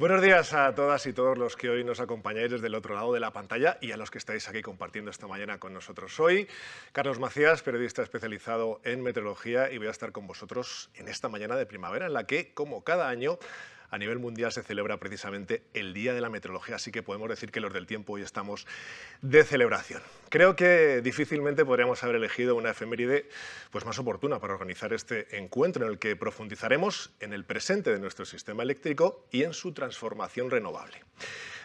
Buenos días a todas y todos los que hoy nos acompañáis desde el otro lado de la pantalla y a los que estáis aquí compartiendo esta mañana con nosotros. hoy. Carlos Macías, periodista especializado en meteorología y voy a estar con vosotros en esta mañana de primavera en la que, como cada año, a nivel mundial se celebra precisamente el Día de la Meteorología, así que podemos decir que los del tiempo hoy estamos de celebración. Creo que difícilmente podríamos haber elegido una efeméride pues, más oportuna para organizar este encuentro en el que profundizaremos en el presente de nuestro sistema eléctrico y en su transformación renovable.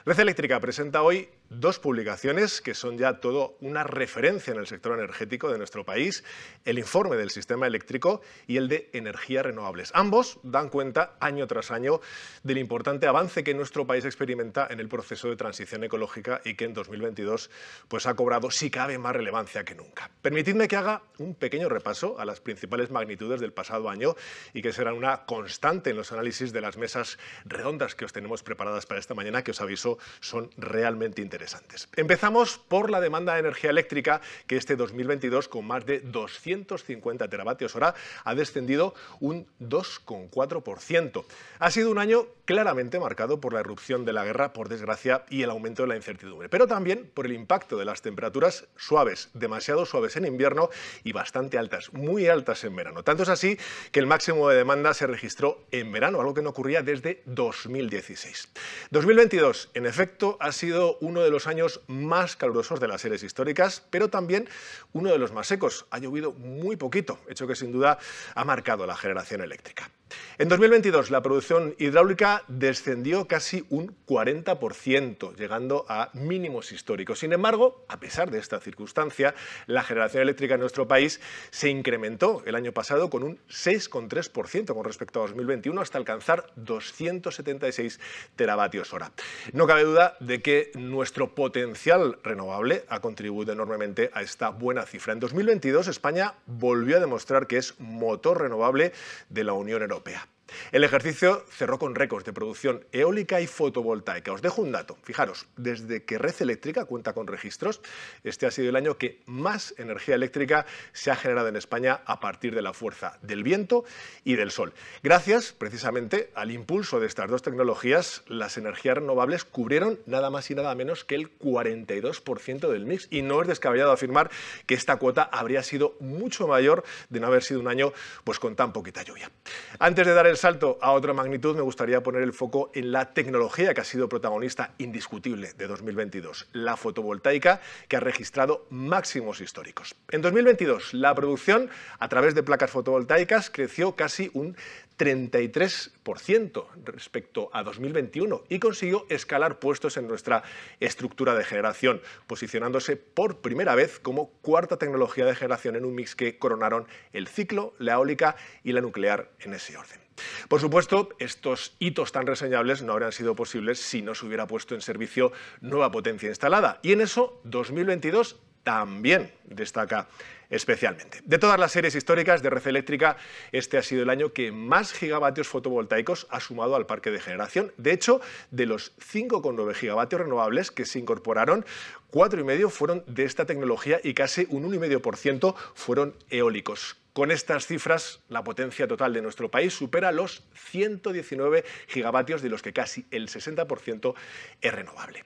Red Eléctrica presenta hoy dos publicaciones que son ya todo una referencia en el sector energético de nuestro país, el informe del sistema eléctrico y el de energías renovables. Ambos dan cuenta año tras año del importante avance que nuestro país experimenta en el proceso de transición ecológica y que en 2022 pues, ha cobrado, si cabe, más relevancia que nunca. Permitidme que haga un pequeño repaso a las principales magnitudes del pasado año y que serán una constante en los análisis de las mesas redondas que os tenemos preparadas para esta mañana, que os aviso son realmente interesantes interesantes. Empezamos por la demanda de energía eléctrica, que este 2022, con más de 250 teravatios hora, ha descendido un 2,4%. Ha sido un año claramente marcado por la erupción de la guerra, por desgracia, y el aumento de la incertidumbre, pero también por el impacto de las temperaturas suaves, demasiado suaves en invierno y bastante altas, muy altas en verano. Tanto es así que el máximo de demanda se registró en verano, algo que no ocurría desde 2016. 2022, en efecto, ha sido uno de de los años más calurosos de las series históricas, pero también uno de los más secos. Ha llovido muy poquito, hecho que sin duda ha marcado la generación eléctrica. En 2022 la producción hidráulica descendió casi un 40%, llegando a mínimos históricos. Sin embargo, a pesar de esta circunstancia, la generación eléctrica en nuestro país se incrementó el año pasado con un 6,3% con respecto a 2021 hasta alcanzar 276 teravatios hora. No cabe duda de que nuestro potencial renovable ha contribuido enormemente a esta buena cifra. En 2022 España volvió a demostrar que es motor renovable de la Unión Europea. europea. El ejercicio cerró con récords de producción eólica y fotovoltaica. Os dejo un dato. Fijaros, desde que Red Eléctrica cuenta con registros, este ha sido el año que más energía eléctrica se ha generado en España a partir de la fuerza del viento y del sol. Gracias precisamente al impulso de estas dos tecnologías, las energías renovables cubrieron nada más y nada menos que el 42% del mix y no es descabellado afirmar que esta cuota habría sido mucho mayor de no haber sido un año pues con tan poquita lluvia. Antes de dar salto a otra magnitud, me gustaría poner el foco en la tecnología que ha sido protagonista indiscutible de 2022, la fotovoltaica, que ha registrado máximos históricos. En 2022, la producción a través de placas fotovoltaicas creció casi un 33% respecto a 2021 y consiguió escalar puestos en nuestra estructura de generación, posicionándose por primera vez como cuarta tecnología de generación en un mix que coronaron el ciclo, la eólica y la nuclear en ese orden. Por supuesto, estos hitos tan reseñables no habrían sido posibles si no se hubiera puesto en servicio nueva potencia instalada. Y en eso, 2022 también destaca especialmente. De todas las series históricas de red eléctrica, este ha sido el año que más gigavatios fotovoltaicos ha sumado al parque de generación. De hecho, de los 5,9 gigavatios renovables que se incorporaron, 4,5 fueron de esta tecnología y casi un 1,5% fueron eólicos. Con estas cifras, la potencia total de nuestro país supera los 119 gigavatios, de los que casi el 60% es renovable.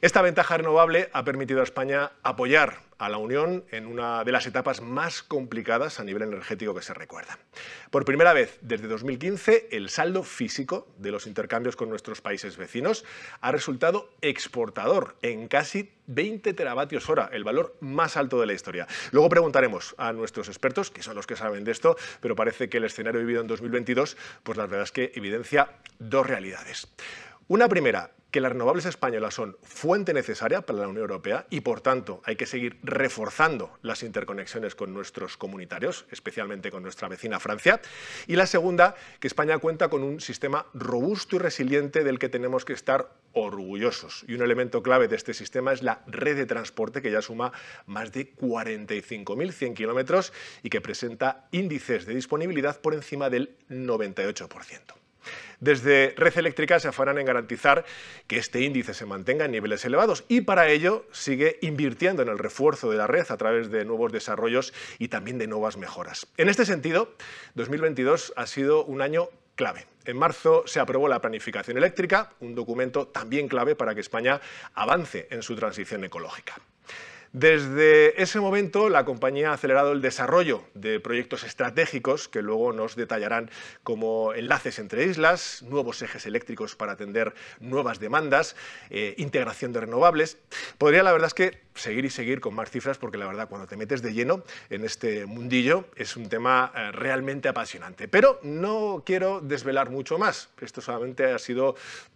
Esta ventaja renovable ha permitido a España apoyar a la Unión en una de las etapas más complicadas a nivel energético que se recuerda. Por primera vez desde 2015, el saldo físico de los intercambios con nuestros países vecinos ha resultado exportador en casi 20 teravatios hora, el valor más alto de la historia. Luego preguntaremos a nuestros expertos, que son los que saben de esto, pero parece que el escenario vivido en 2022, pues la verdad es que evidencia dos realidades. Una primera, que las renovables españolas son fuente necesaria para la Unión Europea y, por tanto, hay que seguir reforzando las interconexiones con nuestros comunitarios, especialmente con nuestra vecina Francia. Y la segunda, que España cuenta con un sistema robusto y resiliente del que tenemos que estar orgullosos. Y un elemento clave de este sistema es la red de transporte, que ya suma más de 45.100 kilómetros y que presenta índices de disponibilidad por encima del 98% desde Red Eléctrica se afanan en garantizar que este índice se mantenga en niveles elevados y para ello sigue invirtiendo en el refuerzo de la red a través de nuevos desarrollos y también de nuevas mejoras. En este sentido, 2022 ha sido un año clave. En marzo se aprobó la planificación eléctrica, un documento también clave para que España avance en su transición ecológica. Desde ese momento, la compañía ha acelerado el desarrollo de proyectos estratégicos que luego nos detallarán como enlaces entre islas, nuevos ejes eléctricos para atender nuevas demandas, eh, integración de renovables. Podría, la verdad es que seguir y seguir con más cifras porque la verdad cuando te metes de lleno en este mundillo es un tema eh, realmente apasionante. Pero no quiero desvelar mucho más. Esto solamente ha sido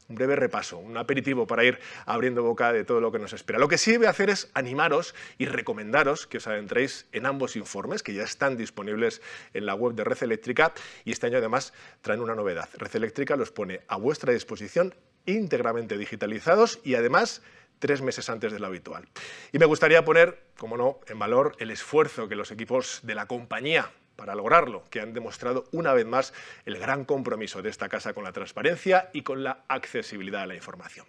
un breve repaso, un aperitivo para ir abriendo boca de todo lo que nos espera. Lo que sí voy a hacer es animaros y recomendaros que os adentréis en ambos informes que ya están disponibles en la web de Red Eléctrica y este año además traen una novedad. Red Eléctrica los pone a vuestra disposición íntegramente digitalizados y además tres meses antes de lo habitual. Y me gustaría poner, como no, en valor el esfuerzo que los equipos de la compañía para lograrlo, que han demostrado una vez más el gran compromiso de esta casa con la transparencia y con la accesibilidad de la información.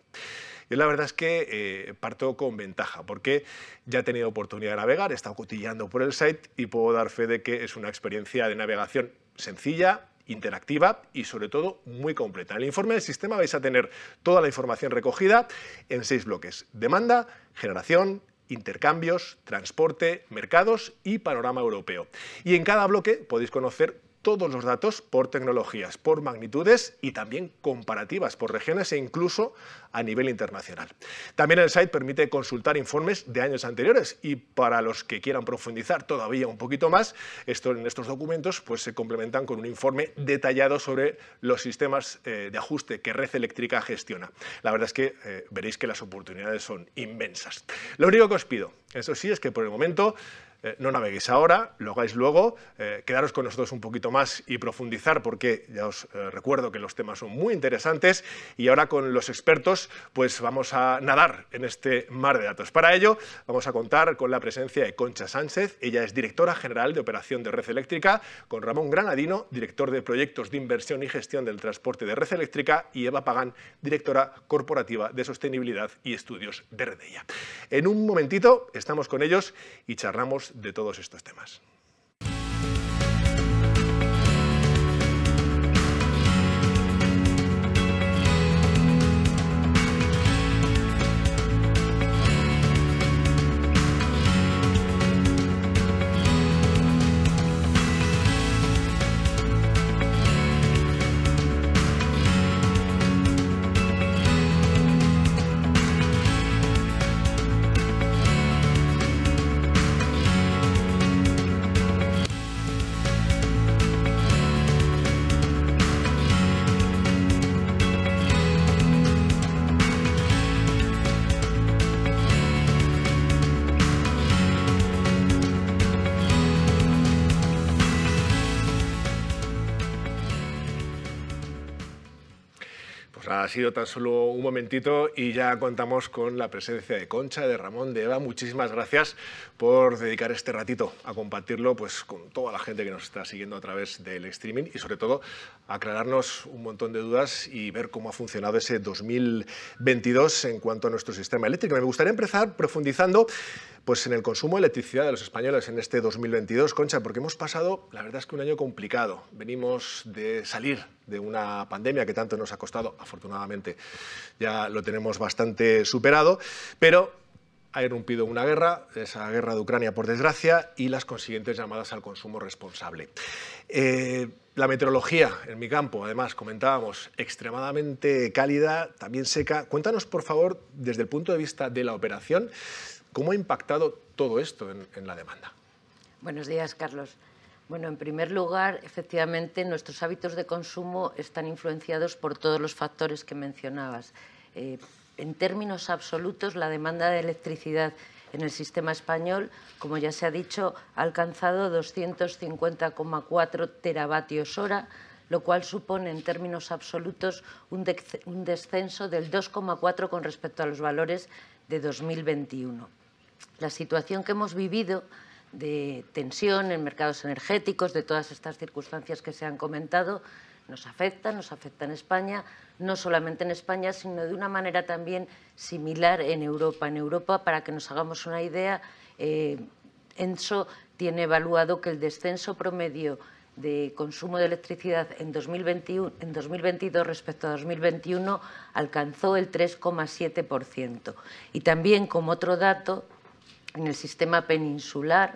Y la verdad es que eh, parto con ventaja, porque ya he tenido oportunidad de navegar, he estado cotillando por el site y puedo dar fe de que es una experiencia de navegación sencilla, interactiva y sobre todo muy completa. En el informe del sistema vais a tener toda la información recogida en seis bloques. Demanda, generación, intercambios, transporte, mercados y panorama europeo. Y en cada bloque podéis conocer todos los datos por tecnologías, por magnitudes y también comparativas por regiones e incluso a nivel internacional. También el site permite consultar informes de años anteriores y para los que quieran profundizar todavía un poquito más, esto, en estos documentos pues, se complementan con un informe detallado sobre los sistemas eh, de ajuste que Red Eléctrica gestiona. La verdad es que eh, veréis que las oportunidades son inmensas. Lo único que os pido, eso sí, es que por el momento eh, no naveguéis ahora, lo hagáis luego, eh, quedaros con nosotros un poquito más y profundizar porque ya os eh, recuerdo que los temas son muy interesantes y ahora con los expertos pues vamos a nadar en este mar de datos. Para ello vamos a contar con la presencia de Concha Sánchez, ella es directora general de operación de Red Eléctrica, con Ramón Granadino, director de proyectos de inversión y gestión del transporte de Red Eléctrica y Eva Pagán, directora corporativa de sostenibilidad y estudios de Redella. En un momentito estamos con ellos y charlamos de todos estos temas. sido tan solo un momentito y ya contamos con la presencia de Concha, de Ramón, de Eva. Muchísimas gracias por dedicar este ratito a compartirlo pues, con toda la gente que nos está siguiendo a través del streaming y sobre todo aclararnos un montón de dudas y ver cómo ha funcionado ese 2022 en cuanto a nuestro sistema eléctrico. Me gustaría empezar profundizando pues en el consumo de electricidad de los españoles en este 2022, Concha, porque hemos pasado, la verdad es que un año complicado. Venimos de salir de una pandemia que tanto nos ha costado, afortunadamente ya lo tenemos bastante superado, pero ha irrumpido una guerra, esa guerra de Ucrania por desgracia, y las consiguientes llamadas al consumo responsable. Eh, la meteorología en mi campo, además, comentábamos, extremadamente cálida, también seca. Cuéntanos, por favor, desde el punto de vista de la operación, ¿Cómo ha impactado todo esto en, la demanda? Buenos días, Carlos. Bueno, en primer lugar, efectivamente, nuestros hábitos de consumo están influenciados por todos los factores que mencionabas. Eh, en términos absolutos, la demanda de electricidad en el sistema español, como ya se ha dicho, ha alcanzado 250,4 teravatios hora, lo cual supone en términos absolutos un descenso del 2,4 con respecto a los valores de 2021 la situación que hemos vivido de tensión en mercados energéticos, de todas estas circunstancias que se han comentado, nos afecta, nos afecta en España, no solamente en España, sino de una manera también similar en Europa. En Europa, para que nos hagamos una idea, eh, ENSO tiene evaluado que el descenso promedio de consumo de electricidad en, en 2022 respecto a 2021 alcanzó el 3,7%. Y también, como otro dato, en el sistema peninsular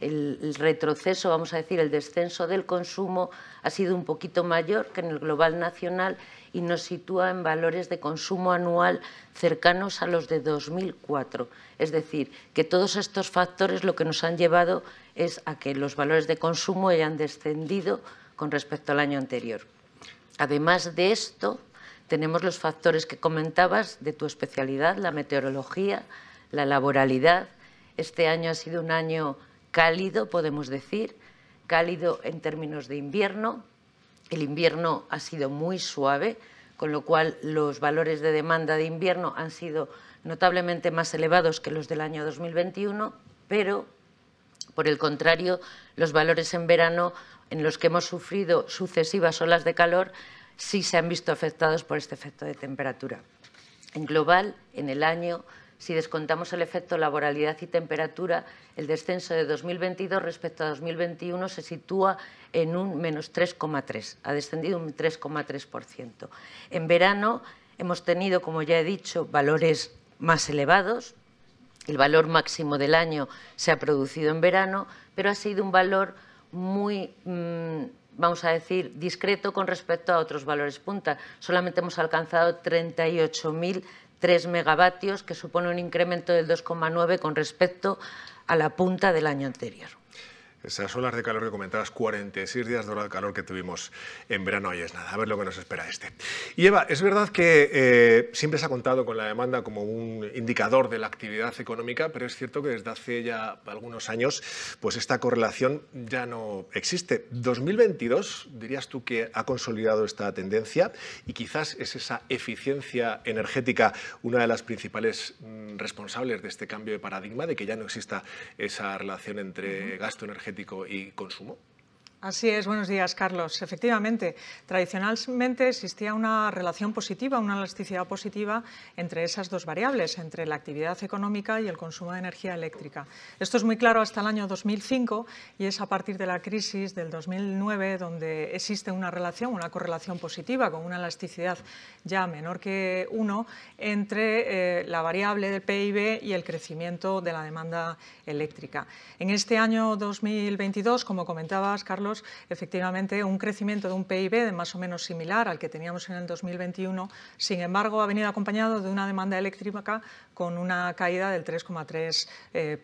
el, retroceso, vamos a decir, el descenso del consumo ha sido un poquito mayor que en el global nacional y nos sitúa en valores de consumo anual cercanos a los de 2004. Es decir, que todos estos factores lo que nos han llevado es a que los valores de consumo hayan descendido con respecto al año anterior. Además de esto, tenemos los factores que comentabas de tu especialidad, la meteorología, la laboralidad, este año ha sido un año cálido, podemos decir, cálido en términos de invierno. El invierno ha sido muy suave, con lo cual los valores de demanda de invierno han sido notablemente más elevados que los del año 2021, pero, por el contrario, los valores en verano, en los que hemos sufrido sucesivas olas de calor, sí se han visto afectados por este efecto de temperatura. En global, en el año si descontamos el efecto laboralidad y temperatura, el descenso de 2022 respecto a 2021 se sitúa en un menos 3,3, ha descendido un 3,3%. En verano hemos tenido, como ya he dicho, valores más elevados. El valor máximo del año se ha producido en verano, pero ha sido un valor muy... Mm, vamos a decir, discreto con respecto a otros valores punta. Solamente hemos alcanzado 38.000 3 megavatios, que supone un incremento del 2,9 con respecto a la punta del año anterior. Esas olas de calor que comentabas, 46 días de hora de calor que tuvimos en verano, y es nada, a ver lo que nos espera este. Y Eva, es verdad que eh, siempre se ha contado con la demanda como un indicador de la actividad económica, pero es cierto que desde hace ya algunos años, pues esta correlación ya no existe. 2022, dirías tú que ha consolidado esta tendencia y quizás es esa eficiencia energética una de las principales mm, responsables de este cambio de paradigma, de que ya no exista esa relación entre gasto energético energético y consumo. Así es, buenos días, Carlos. Efectivamente, tradicionalmente existía una relación positiva, una elasticidad positiva entre esas dos variables, entre la actividad económica y el consumo de energía eléctrica. Esto es muy claro hasta el año 2005 y es a partir de la crisis del 2009 donde existe una relación, una correlación positiva con una elasticidad ya menor que uno entre eh, la variable del PIB y el crecimiento de la demanda eléctrica. En este año 2022, como comentabas, Carlos, efectivamente un crecimiento de un PIB de más o menos similar al que teníamos en el 2021, sin embargo ha venido acompañado de una demanda eléctrica con una caída del 3,3%. Eh,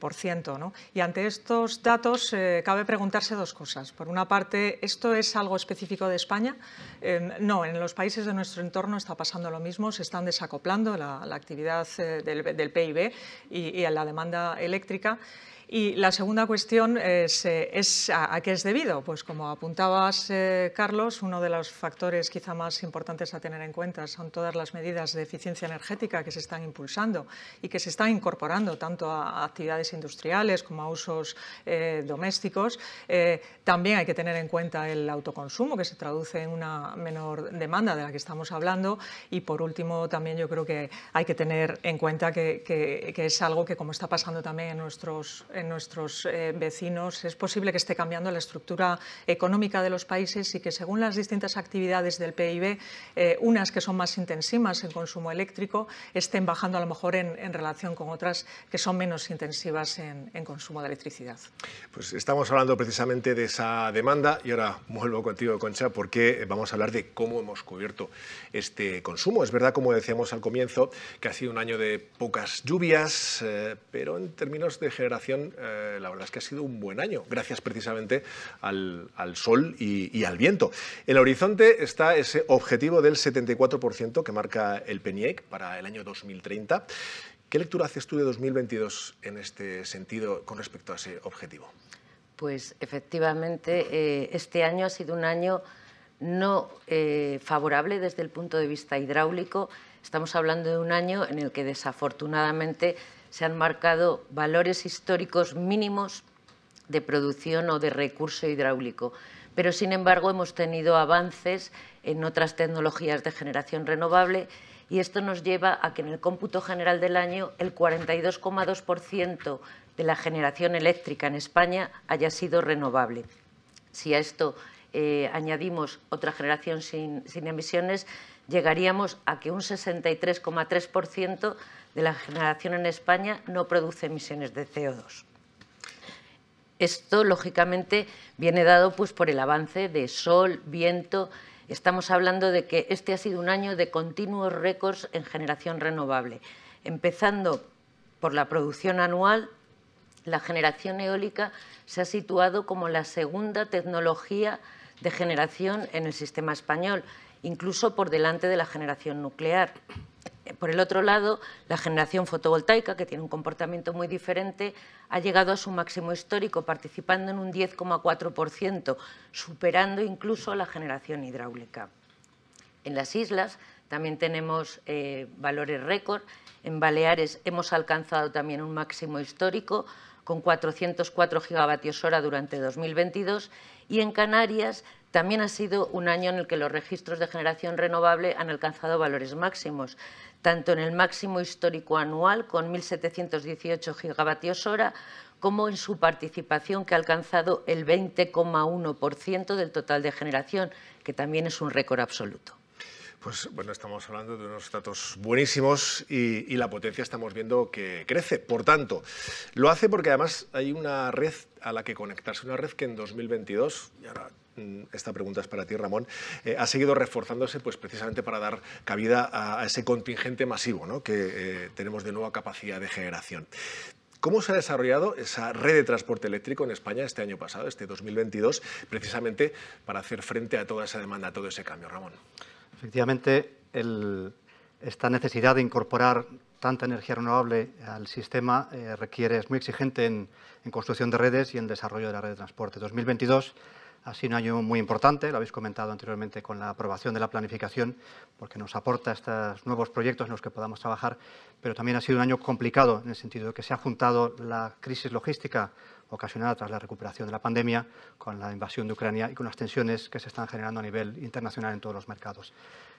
y ante estos datos eh, cabe preguntarse dos cosas. Por una parte, ¿esto es algo específico de España? Eh, no, en los países de nuestro entorno está pasando lo mismo, se están desacoplando la, actividad del, PIB y, y la demanda eléctrica. Y la segunda cuestión es, eh, a, qué es debido. Pues como apuntabas, eh, Carlos, uno de los factores quizá más importantes a tener en cuenta son todas las medidas de eficiencia energética que se están impulsando y que se están incorporando tanto a, actividades industriales como a usos eh, domésticos. también hay que tener en cuenta el autoconsumo, que se traduce en una menor demanda de la que estamos hablando. Y por último, también yo creo que hay que tener en cuenta que, que es algo que, como está pasando también en nuestros en nuestros eh, vecinos, es posible que esté cambiando la estructura económica de los países y que según las distintas actividades del PIB, eh, unas que son más intensivas en consumo eléctrico estén bajando a lo mejor en, relación con otras que son menos intensivas en, consumo de electricidad. Pues estamos hablando precisamente de esa demanda y ahora vuelvo contigo, Concha, porque vamos a hablar de cómo hemos cubierto este consumo. Es verdad, como decíamos al comienzo, que ha sido un año de pocas lluvias, eh, pero en términos de generación eh, la verdad es que ha sido un buen año, gracias precisamente al, sol y, al viento. En el horizonte está ese objetivo del 74% que marca el PENIEC para el año 2030. ¿Qué lectura haces tú de 2022 en este sentido con respecto a ese objetivo? Pues efectivamente, eh, este año ha sido un año no eh, favorable desde el punto de vista hidráulico. Estamos hablando de un año en el que desafortunadamente se han marcado valores históricos mínimos de producción o de recurso hidráulico. Pero, sin embargo, hemos tenido avances en otras tecnologías de generación renovable y esto nos lleva a que en el cómputo general del año el 42,2% de la generación eléctrica en España haya sido renovable. Si a esto eh, añadimos otra generación sin, sin emisiones, llegaríamos a que un 63,3% de la generación en España no produce emisiones de CO2. Esto, lógicamente, viene dado pues, por el avance de sol, viento. Estamos hablando de que este ha sido un año de continuos récords en generación renovable, empezando por la producción anual la generación eólica se ha situado como la segunda tecnología de generación en el sistema español, incluso por delante de la generación nuclear. Por el otro lado, la generación fotovoltaica, que tiene un comportamiento muy diferente, ha llegado a su máximo histórico, participando en un 10,4%, superando incluso la generación hidráulica. En las islas también tenemos eh, valores récord. En Baleares hemos alcanzado también un máximo histórico con 404 gigavatios hora durante 2022 y en Canarias también ha sido un año en el que los registros de generación renovable han alcanzado valores máximos tanto en el máximo histórico anual con 1.718 gigavatios hora, como en su participación que ha alcanzado el 20,1% del total de generación, que también es un récord absoluto. Pues bueno, estamos hablando de unos datos buenísimos y, la potencia estamos viendo que crece. Por tanto, lo hace porque además hay una red a la que conectarse, una red que en 2022, y ahora Mm, esta pregunta es para ti, Ramón, eh, ha seguido reforzándose pues, precisamente para dar cabida a, ese contingente masivo ¿no? que eh, tenemos de nueva capacidad de generación. ¿Cómo se ha desarrollado esa red de transporte eléctrico en España este año pasado, este 2022, precisamente para hacer frente a toda esa demanda, a todo ese cambio, Ramón? Efectivamente, esta necesidad de incorporar tanta energía renovable al sistema eh, requiere, es muy exigente en, en, construcción de redes y en desarrollo de la red de transporte. 2022 ha sido un año muy importante, lo habéis comentado anteriormente con la aprobación de la planificación, porque nos aporta estos nuevos proyectos en los que podamos trabajar, pero también ha sido un año complicado en el sentido de que se ha juntado la crisis logística ocasionada tras la recuperación de la pandemia con la invasión de Ucrania y con las tensiones que se están generando a nivel internacional en todos los mercados.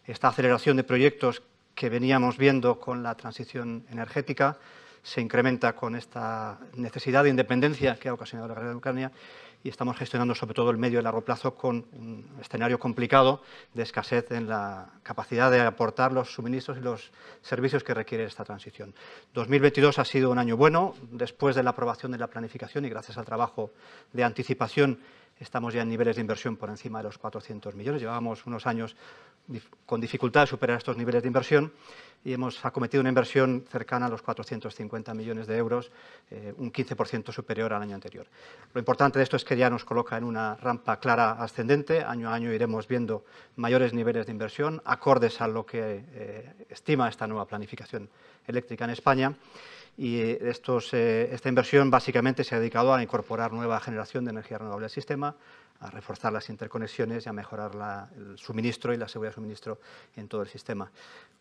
Esta aceleración de proyectos que veníamos viendo con la transición energética se incrementa con esta necesidad de independencia que ha ocasionado la guerra de Ucrania y estamos gestionando sobre todo el medio y largo plazo con un escenario complicado de escasez en la capacidad de aportar los suministros y los servicios que requiere esta transición. 2022 ha sido un año bueno, después de la aprobación de la planificación y gracias al trabajo de anticipación estamos ya en niveles de inversión por encima de los 400 millones, llevábamos unos años con dificultad de superar estos niveles de inversión y hemos acometido una inversión cercana a los 450 millones de euros, eh, un 15% superior al año anterior. Lo importante de esto es que ya nos coloca en una rampa clara ascendente, año a año iremos viendo mayores niveles de inversión acordes a lo que eh, estima esta nueva planificación eléctrica en España y eh, esta inversión básicamente se ha dedicado a incorporar nueva generación de energía renovable al sistema, a reforzar las interconexiones y a mejorar el suministro y la seguridad de suministro en todo el sistema.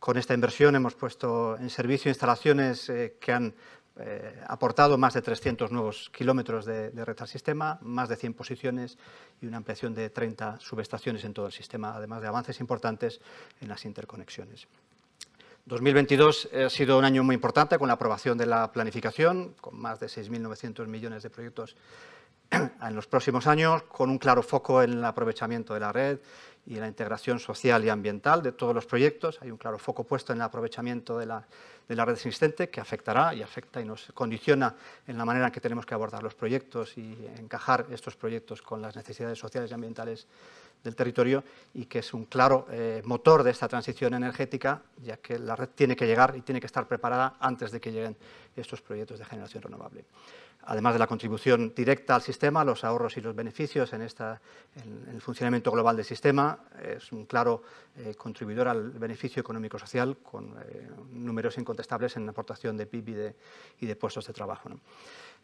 Con esta inversión hemos puesto en servicio instalaciones eh, que han eh, aportado más de 300 nuevos kilómetros de, de red al sistema, más de 100 posiciones y una ampliación de 30 subestaciones en todo el sistema, además de avances importantes en las interconexiones. 2022 ha sido un año muy importante con la aprobación de la planificación, con más de 6.900 millones de proyectos en los próximos años con un claro foco en el aprovechamiento de la red y en la integración social y ambiental de todos los proyectos. Hay un claro foco puesto en el aprovechamiento de la, red existente que afectará y afecta y nos condiciona en la manera en que tenemos que abordar los proyectos y encajar estos proyectos con las necesidades sociales y ambientales del territorio y que es un claro eh, motor de esta transición energética, ya que la red tiene que llegar y tiene que estar preparada antes de que lleguen estos proyectos de generación renovable además de la contribución directa al sistema, los ahorros y los beneficios en, esta, el funcionamiento global del sistema. Es un claro eh, contribuidor al beneficio económico-social con eh, números incontestables en aportación de PIB y de, puestos de trabajo.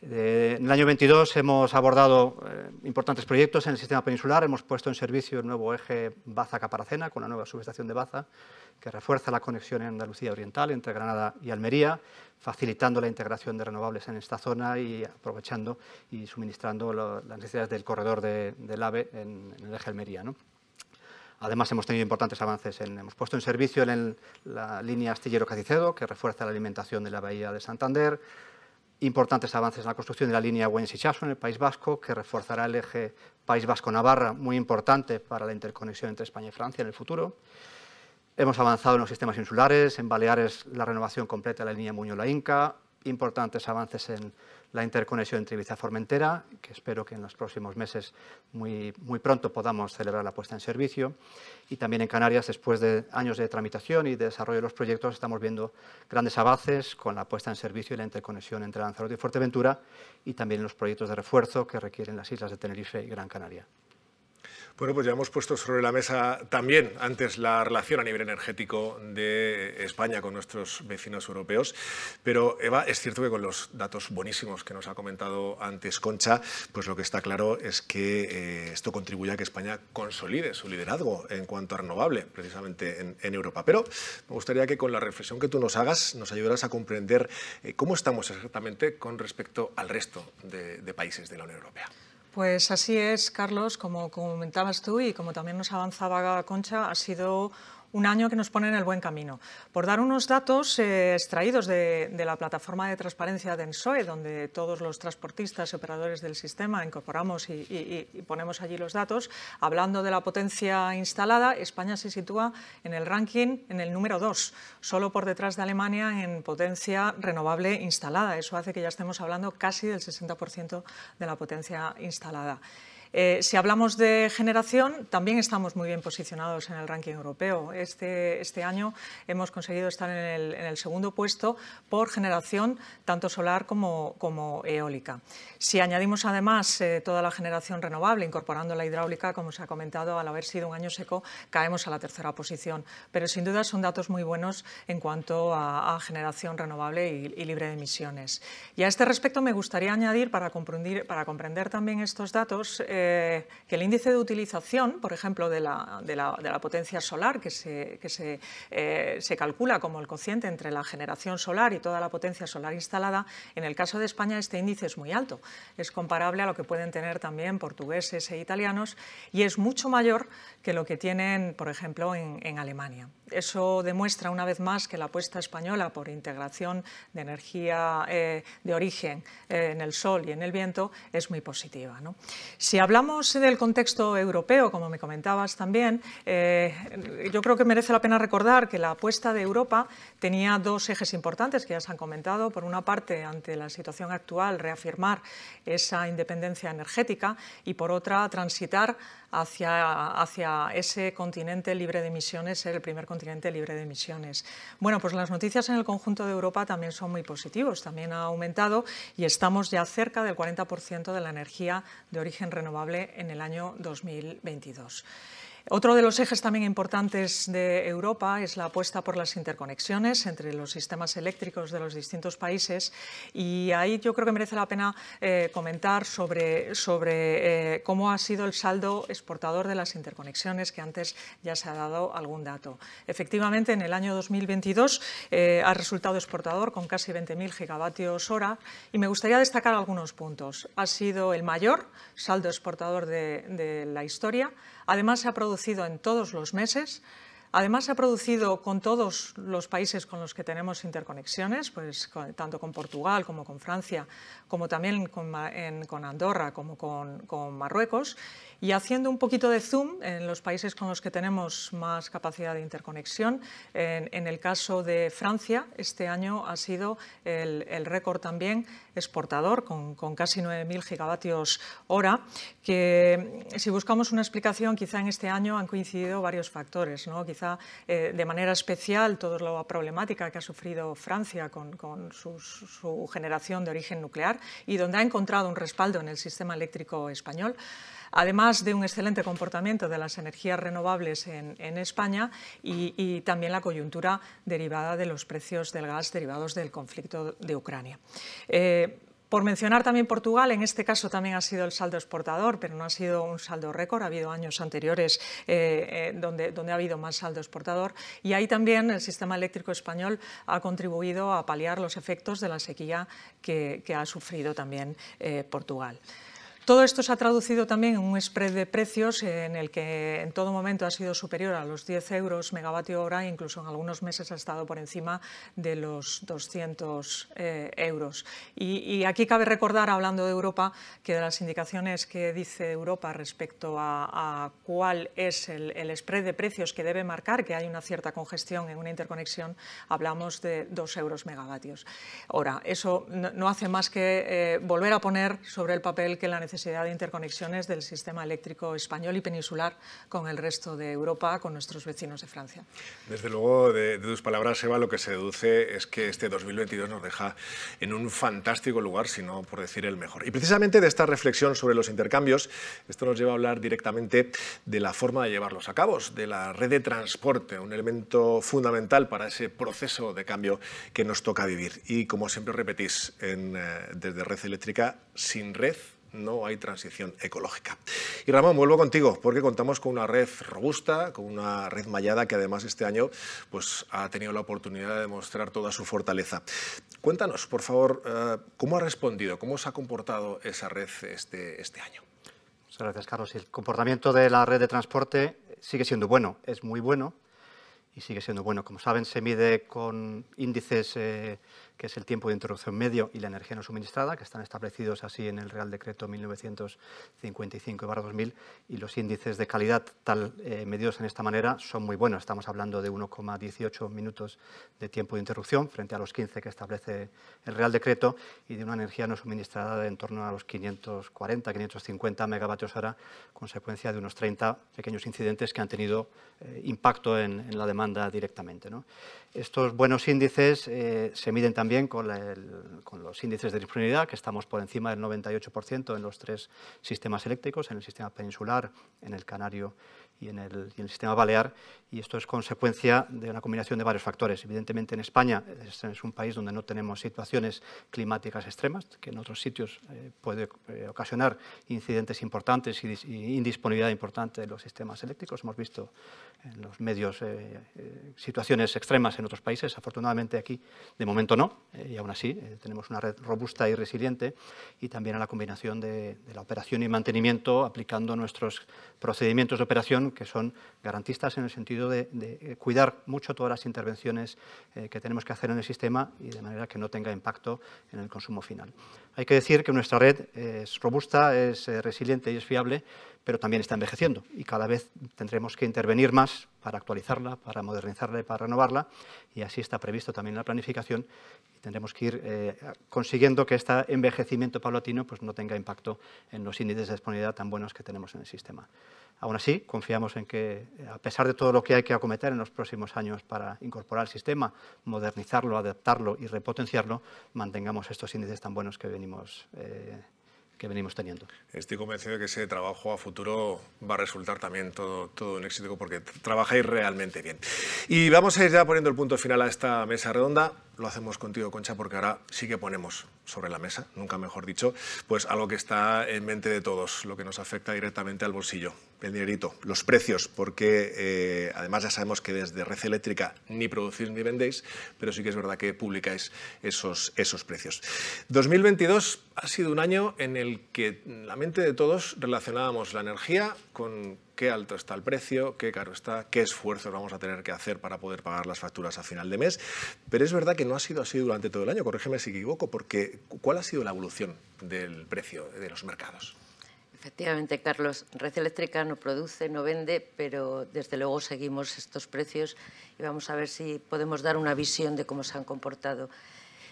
Eh, en el año 22 hemos abordado eh, importantes proyectos en el sistema peninsular. Hemos puesto en servicio el nuevo eje Baza-Caparacena con la nueva subestación de Baza, que refuerza la conexión en Andalucía Oriental entre Granada y Almería, facilitando la integración de renovables en esta zona y aprovechando y suministrando las necesidades del corredor del AVE en, el eje Almería. Además, hemos tenido importantes avances. En, hemos puesto en servicio la línea Astillero-Cacicedo, que refuerza la alimentación de la bahía de Santander, importantes avances en la construcción de la línea Wensi-Chaso en el País Vasco, que reforzará el eje País Vasco-Navarra, muy importante para la interconexión entre España y Francia en el futuro. Hemos avanzado en los sistemas insulares, en Baleares la renovación completa de la línea Muñoz-La inca importantes avances en la interconexión entre Ibiza-Formentera, que espero que en los próximos meses muy, pronto podamos celebrar la puesta en servicio. Y también en Canarias, después de años de tramitación y desarrollo de los proyectos, estamos viendo grandes avances con la puesta en servicio y la interconexión entre Lanzarote y Fuerteventura y también los proyectos de refuerzo que requieren las islas de Tenerife y Gran Canaria. Bueno, pues ya hemos puesto sobre la mesa también antes la relación a nivel energético de España con nuestros vecinos europeos, pero Eva, es cierto que con los datos buenísimos que nos ha comentado antes Concha, pues lo que está claro es que eh, esto contribuye a que España consolide su liderazgo en cuanto a renovable, precisamente en, Europa. Pero me gustaría que con la reflexión que tú nos hagas nos ayudaras a comprender eh, cómo estamos exactamente con respecto al resto de, de países de la Unión Europea. Pues así es, Carlos, como comentabas tú y como también nos avanzaba Concha, ha sido un año que nos pone en el buen camino. Por dar unos datos eh, extraídos de, la plataforma de transparencia de ENSOE, donde todos los transportistas y operadores del sistema incorporamos y, y, ponemos allí los datos, hablando de la potencia instalada, España se sitúa en el ranking en el número 2, solo por detrás de Alemania en potencia renovable instalada. Eso hace que ya estemos hablando casi del 60% de la potencia instalada. Eh, si hablamos de generación, también estamos muy bien posicionados en el ranking europeo. Este, este año hemos conseguido estar en el, segundo puesto por generación, tanto solar como, eólica. Si añadimos además eh, toda la generación renovable, incorporando la hidráulica, como se ha comentado, al haber sido un año seco, caemos a la tercera posición. Pero sin duda son datos muy buenos en cuanto a, generación renovable y, libre de emisiones. Y a este respecto me gustaría añadir, para comprender, también estos datos, eh, que, el índice de utilización, por ejemplo, de la, de la, de la potencia solar, que, se, que se, eh, se, calcula como el cociente entre la generación solar y toda la potencia solar instalada, en el caso de España este índice es muy alto. Es comparable a lo que pueden tener también portugueses e italianos y es mucho mayor que lo que tienen, por ejemplo, en, en Alemania. Eso demuestra una vez más que la apuesta española por integración de energía eh, de origen eh, en el sol y en el viento es muy positiva. ¿no? Si hablamos del contexto europeo, como me comentabas también, eh, yo creo que merece la pena recordar que la apuesta de Europa tenía dos ejes importantes que ya se han comentado. Por una parte, ante la situación actual, reafirmar esa independencia energética y por otra, transitar hacia, hacia ese continente libre de emisiones, ser el primer continente libre de emisiones. Bueno, pues las noticias en el conjunto de Europa también son muy positivos, también ha aumentado y estamos ya cerca del 40% de la energía de origen renovable en el año 2022. Otro de los ejes también importantes de Europa es la apuesta por las interconexiones entre los sistemas eléctricos de los distintos países y ahí yo creo que merece la pena eh, comentar sobre, eh, cómo ha sido el saldo exportador de las interconexiones que antes ya se ha dado algún dato. Efectivamente, en el año 2022 eh, ha resultado exportador con casi 20.000 gigavatios hora y me gustaría destacar algunos puntos. Ha sido el mayor saldo exportador de la historia Además, se ha producido en todos los meses. Además, se ha producido con todos los países con los que tenemos interconexiones, pues, tanto con Portugal como con Francia, como también con, Andorra, como con, Marruecos. Y haciendo un poquito de zoom en los países con los que tenemos más capacidad de interconexión, en, el caso de Francia, este año ha sido el récord también exportador con, casi 9.000 gigavatios hora, que si buscamos una explicación, quizá en este año han coincidido varios factores, ¿no? quizá eh, de manera especial toda la problemática que ha sufrido Francia con, su generación de origen nuclear y donde ha encontrado un respaldo en el sistema eléctrico español además de un excelente comportamiento de las energías renovables en, España y, también la coyuntura derivada de los precios del gas derivados del conflicto de Ucrania. Eh, por mencionar también Portugal, en este caso también ha sido el saldo exportador, pero no ha sido un saldo récord, ha habido años anteriores eh, eh, donde, ha habido más saldo exportador y ahí también el sistema eléctrico español ha contribuido a paliar los efectos de la sequía que, ha sufrido también Portugal. Todo esto se ha traducido también en un spread de precios en el que en todo momento ha sido superior a los 10 euros megavatio hora, e incluso en algunos meses ha estado por encima de los 200 eh, euros. Y, aquí cabe recordar, hablando de Europa, que de las indicaciones que dice Europa respecto a, cuál es el, spread de precios que debe marcar, que hay una cierta congestión en una interconexión, hablamos de 2 euros megavatios. Ahora, eso no, hace más que eh, volver a poner sobre el papel que la necesidad de interconexiones del sistema eléctrico español y peninsular con el resto de Europa, con nuestros vecinos de Francia. Desde luego, de, tus palabras, Eva, lo que se deduce es que este 2022 nos deja en un fantástico lugar, si no por decir el mejor. Y precisamente de esta reflexión sobre los intercambios, esto nos lleva a hablar directamente de la forma de llevarlos a cabo, de la red de transporte, un elemento fundamental para ese proceso de cambio que nos toca vivir. Y como siempre repetís eh, desde Red Eléctrica, sin red no hay transición ecológica. Y Ramón, vuelvo contigo, porque contamos con una red robusta, con una red mallada que además este año pues, ha tenido la oportunidad de demostrar toda su fortaleza. Cuéntanos, por favor, eh, cómo ha respondido, cómo se ha comportado esa red este, este, año. Muchas gracias, Carlos. El comportamiento de la red de transporte sigue siendo bueno, es muy bueno y sigue siendo bueno. Como saben, se mide con índices eh, que es el tiempo de interrupción medio y la energía no suministrada, que están establecidos así en el Real Decreto 1955-2000, y los índices de calidad tal eh, medidos en esta manera son muy buenos. Estamos hablando de 1,18 minutos de tiempo de interrupción frente a los 15 que establece el Real Decreto y de una energía no suministrada de en torno a los 540-550 megavatios hora, consecuencia de unos 30 pequeños incidentes que han tenido eh, impacto en, la demanda directamente. ¿no? Estos buenos índices eh, se miden también con, los índices de disponibilidad, que estamos por encima del 98% en los tres sistemas eléctricos, en el sistema peninsular, en el canario y en el, sistema balear. Y esto es consecuencia de una combinación de varios factores. Evidentemente en España este es, un país donde no tenemos situaciones climáticas extremas, que en otros sitios eh, puede eh, ocasionar incidentes importantes y, indisponibilidad importante de los sistemas eléctricos. Hemos visto en los medios situaciones extremas en otros países. Afortunadamente aquí, de momento no, eh, y aún así eh, tenemos una red robusta y resiliente y también a la combinación de, la operación y mantenimiento aplicando nuestros procedimientos de operación que son garantistas en el sentido de, eh, cuidar mucho todas las intervenciones que tenemos que hacer en el sistema y de manera que no tenga impacto en el consumo final. Hay que decir que nuestra red eh, es robusta, es eh, resiliente y es fiable, pero también está envejeciendo y cada vez tendremos que intervenir más para actualizarla, para modernizarla y para renovarla y así está previsto también la planificación y tendremos que ir eh, consiguiendo que este envejecimiento paulatino pues, no tenga impacto en los índices de disponibilidad tan buenos que tenemos en el sistema. Aún así, confiamos en que, a pesar de todo lo que hay que acometer en los próximos años para incorporar el sistema, modernizarlo, adaptarlo y repotenciarlo, mantengamos estos índices tan buenos que venimos eh, que venimos teniendo. Estoy convencido de que ese trabajo a futuro va a resultar también todo, todo un éxito porque trabajáis realmente bien. Y vamos a ir ya poniendo el punto final a esta mesa redonda. Lo hacemos contigo, Concha, porque ahora sí que ponemos sobre la mesa, nunca mejor dicho, pues lo que está en mente de todos, lo que nos afecta directamente al bolsillo el dinerito, los precios, porque eh, además ya sabemos que desde Red Eléctrica ni producís ni vendéis, pero sí que es verdad que publicáis esos, esos precios. 2022 ha sido un año en el que la mente de todos relacionábamos la energía con qué alto está el precio, qué caro está, qué esfuerzos vamos a tener que hacer para poder pagar las facturas a final de mes. Pero es verdad que no ha sido así durante todo el año, corrígeme si equivoco, porque ¿cuál ha sido la evolución del precio de los mercados? Efectivamente, Carlos, Red Eléctrica no produce, no vende, pero desde luego seguimos estos precios y vamos a ver si podemos dar una visión de cómo se han comportado.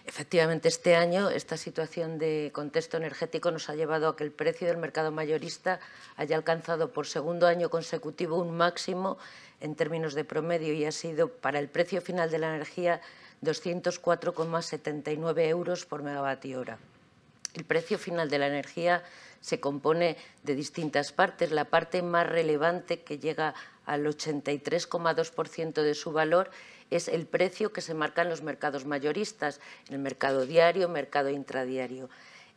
Efectivamente, este año esta situación de contexto energético nos ha llevado a que el precio del mercado mayorista haya alcanzado por segundo año consecutivo un máximo en términos de promedio y ha sido para el precio final de la energía 204,79 euros por megavatio hora. El precio final de la energía se compone de distintas partes. La parte más relevante que llega al 83,2% de su valor es el precio que se marca en los mercados mayoristas, en el mercado diario, mercado intradiario.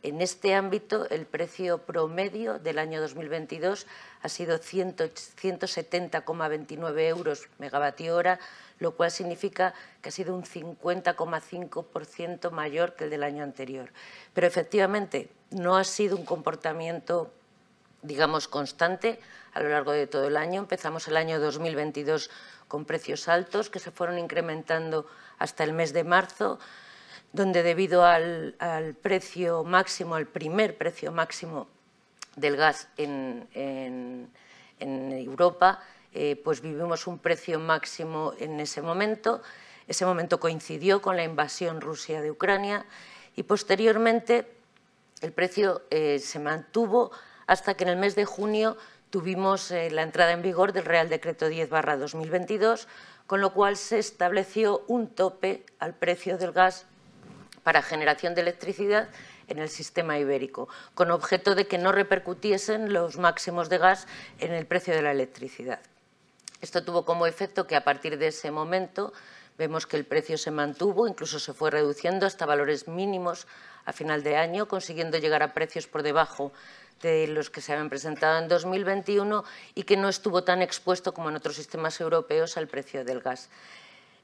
En este ámbito, el precio promedio del año 2022 ha sido 170,29 euros megavatio hora, lo cual significa que ha sido un 50,5% mayor que el del año anterior. Pero efectivamente no ha sido un comportamiento digamos, constante a lo largo de todo el año. Empezamos el año 2022 con precios altos que se fueron incrementando hasta el mes de marzo donde debido al, precio máximo, al primer precio máximo del gas en, Europa, eh, pues vivimos un precio máximo en ese momento. Ese momento coincidió con la invasión Rusia de Ucrania y posteriormente el precio eh, se mantuvo hasta que en el mes de junio tuvimos eh, la entrada en vigor del Real Decreto 10 2022, con lo cual se estableció un tope al precio del gas para generación de electricidad en el sistema ibérico, con objeto de que no repercutiesen los máximos de gas en el precio de la electricidad. Esto tuvo como efecto que a partir de ese momento vemos que el precio se mantuvo, incluso se fue reduciendo hasta valores mínimos a final de año, consiguiendo llegar a precios por debajo de los que se habían presentado en 2021 y que no estuvo tan expuesto como en otros sistemas europeos al precio del gas.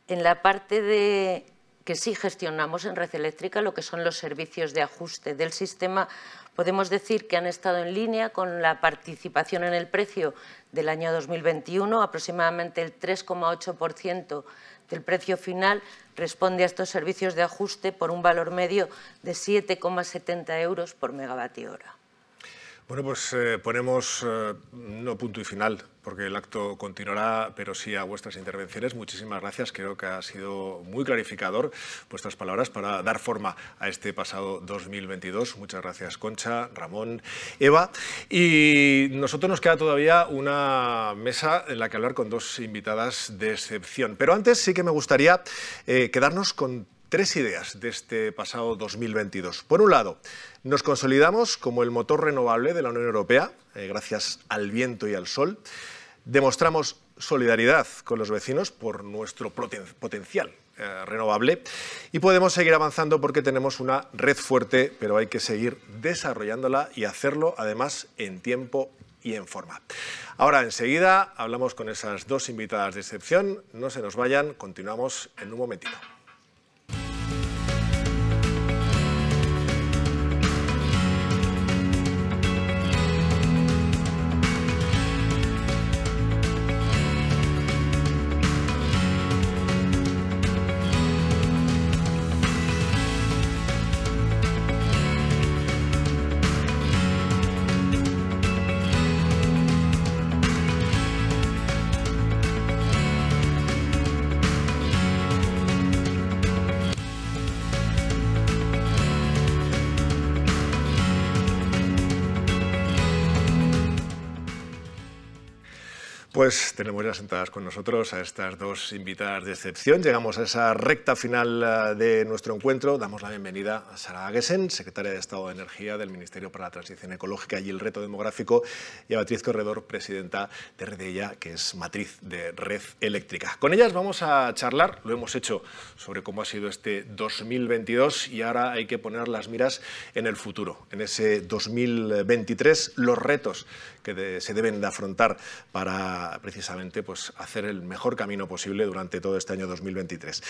En la parte de que sí gestionamos en Red Eléctrica lo que son los servicios de ajuste del sistema. Podemos decir que han estado en línea con la participación en el precio del año 2021, aproximadamente el 3,8% del precio final responde a estos servicios de ajuste por un valor medio de 7,70 euros por megavatio hora. Bueno, pues eh, ponemos eh, no punto y final, porque el acto continuará, pero sí a vuestras intervenciones. Muchísimas gracias, creo que ha sido muy clarificador vuestras palabras para dar forma a este pasado 2022. Muchas gracias Concha, Ramón, Eva. Y nosotros nos queda todavía una mesa en la que hablar con dos invitadas de excepción. Pero antes sí que me gustaría eh, quedarnos con Tres ideas de este pasado 2022. Por un lado, nos consolidamos como el motor renovable de la Unión Europea, eh, gracias al viento y al sol. Demostramos solidaridad con los vecinos por nuestro potencial eh, renovable y podemos seguir avanzando porque tenemos una red fuerte, pero hay que seguir desarrollándola y hacerlo además en tiempo y en forma. Ahora enseguida hablamos con esas dos invitadas de excepción. No se nos vayan, continuamos en un momentito. Pues tenemos ya sentadas con nosotros a estas dos invitadas de excepción. Llegamos a esa recta final eh, de nuestro encuentro. Damos la bienvenida a Sara Agesen, secretaria de Estado de Energía del Ministerio para la Transición Ecológica y el Reto Demográfico, y a Matriz Corredor, presidenta de Redella, que es matriz de Red Eléctrica. Con ellas vamos a charlar, lo hemos hecho, sobre cómo ha sido este 2022 y ahora hay que poner las miras en el futuro, en ese 2023, los retos que se deben de afrontar para precisamente pues, hacer el mejor camino posible durante todo este año 2023.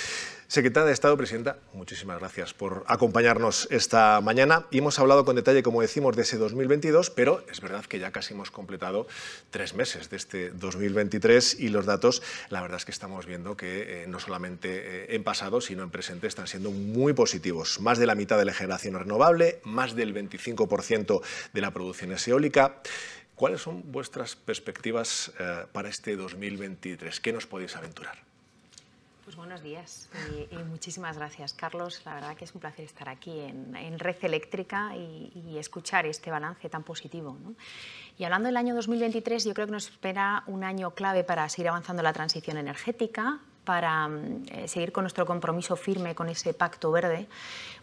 Secretaria de Estado, Presidenta, muchísimas gracias por acompañarnos esta mañana hemos hablado con detalle, como decimos, de ese 2022, pero es verdad que ya casi hemos completado tres meses de este 2023 y los datos, la verdad es que estamos viendo que eh, no solamente eh, en pasado, sino en presente están siendo muy positivos. Más de la mitad de la generación renovable, más del 25% de la producción es eólica. ¿Cuáles son vuestras perspectivas eh, para este 2023? ¿Qué nos podéis aventurar? Pues buenos días y, muchísimas gracias, Carlos. La verdad que es un placer estar aquí en, Red Eléctrica y, escuchar este balance tan positivo. Y hablando del año 2023, yo creo que nos espera un año clave para seguir avanzando la transición energética, para mm, eh, seguir con nuestro compromiso firme con ese pacto verde.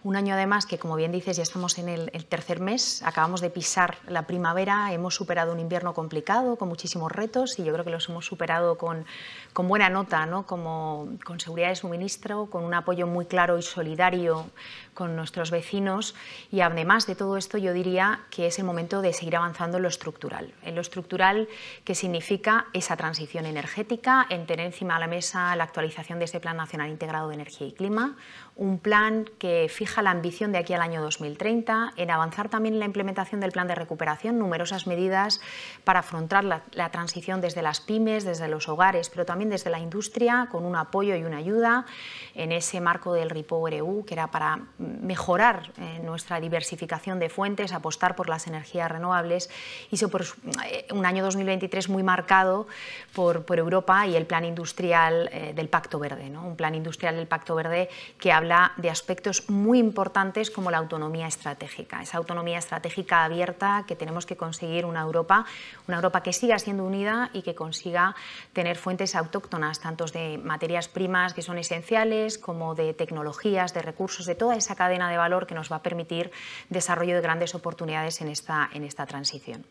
Un año además que, como bien dices, ya estamos en el, tercer mes, acabamos de pisar la primavera, hemos superado un invierno complicado, con muchísimos retos y yo creo que los hemos superado con, con buena nota, ¿no? Como, con seguridad de suministro, con un apoyo muy claro y solidario con nuestros vecinos y además de todo esto yo diría que es el momento de seguir avanzando en lo estructural. En lo estructural que significa esa transición energética, en tener encima de la mesa la actualización de este Plan Nacional Integrado de Energía y Clima, un plan que fija la ambición de aquí al año 2030, en avanzar también en la implementación del plan de recuperación, numerosas medidas para afrontar la, transición desde las pymes, desde los hogares, pero también desde la industria, con un apoyo y una ayuda en ese marco del ripo e que era para mejorar eh, nuestra diversificación de fuentes, apostar por las energías renovables. Hizo por, pues, eh, un año 2023 muy marcado por, por Europa y el plan industrial eh, del Pacto Verde, ¿no? un plan industrial del Pacto Verde que habla de aspectos muy importantes como la autonomía estratégica, esa autonomía estratégica abierta que tenemos que conseguir una Europa, una Europa que siga siendo unida y que consiga tener fuentes autóctonas, tanto de materias primas que son esenciales como de tecnologías, de recursos, de toda esa cadena de valor que nos va a permitir desarrollo de grandes oportunidades en esta, en esta transición.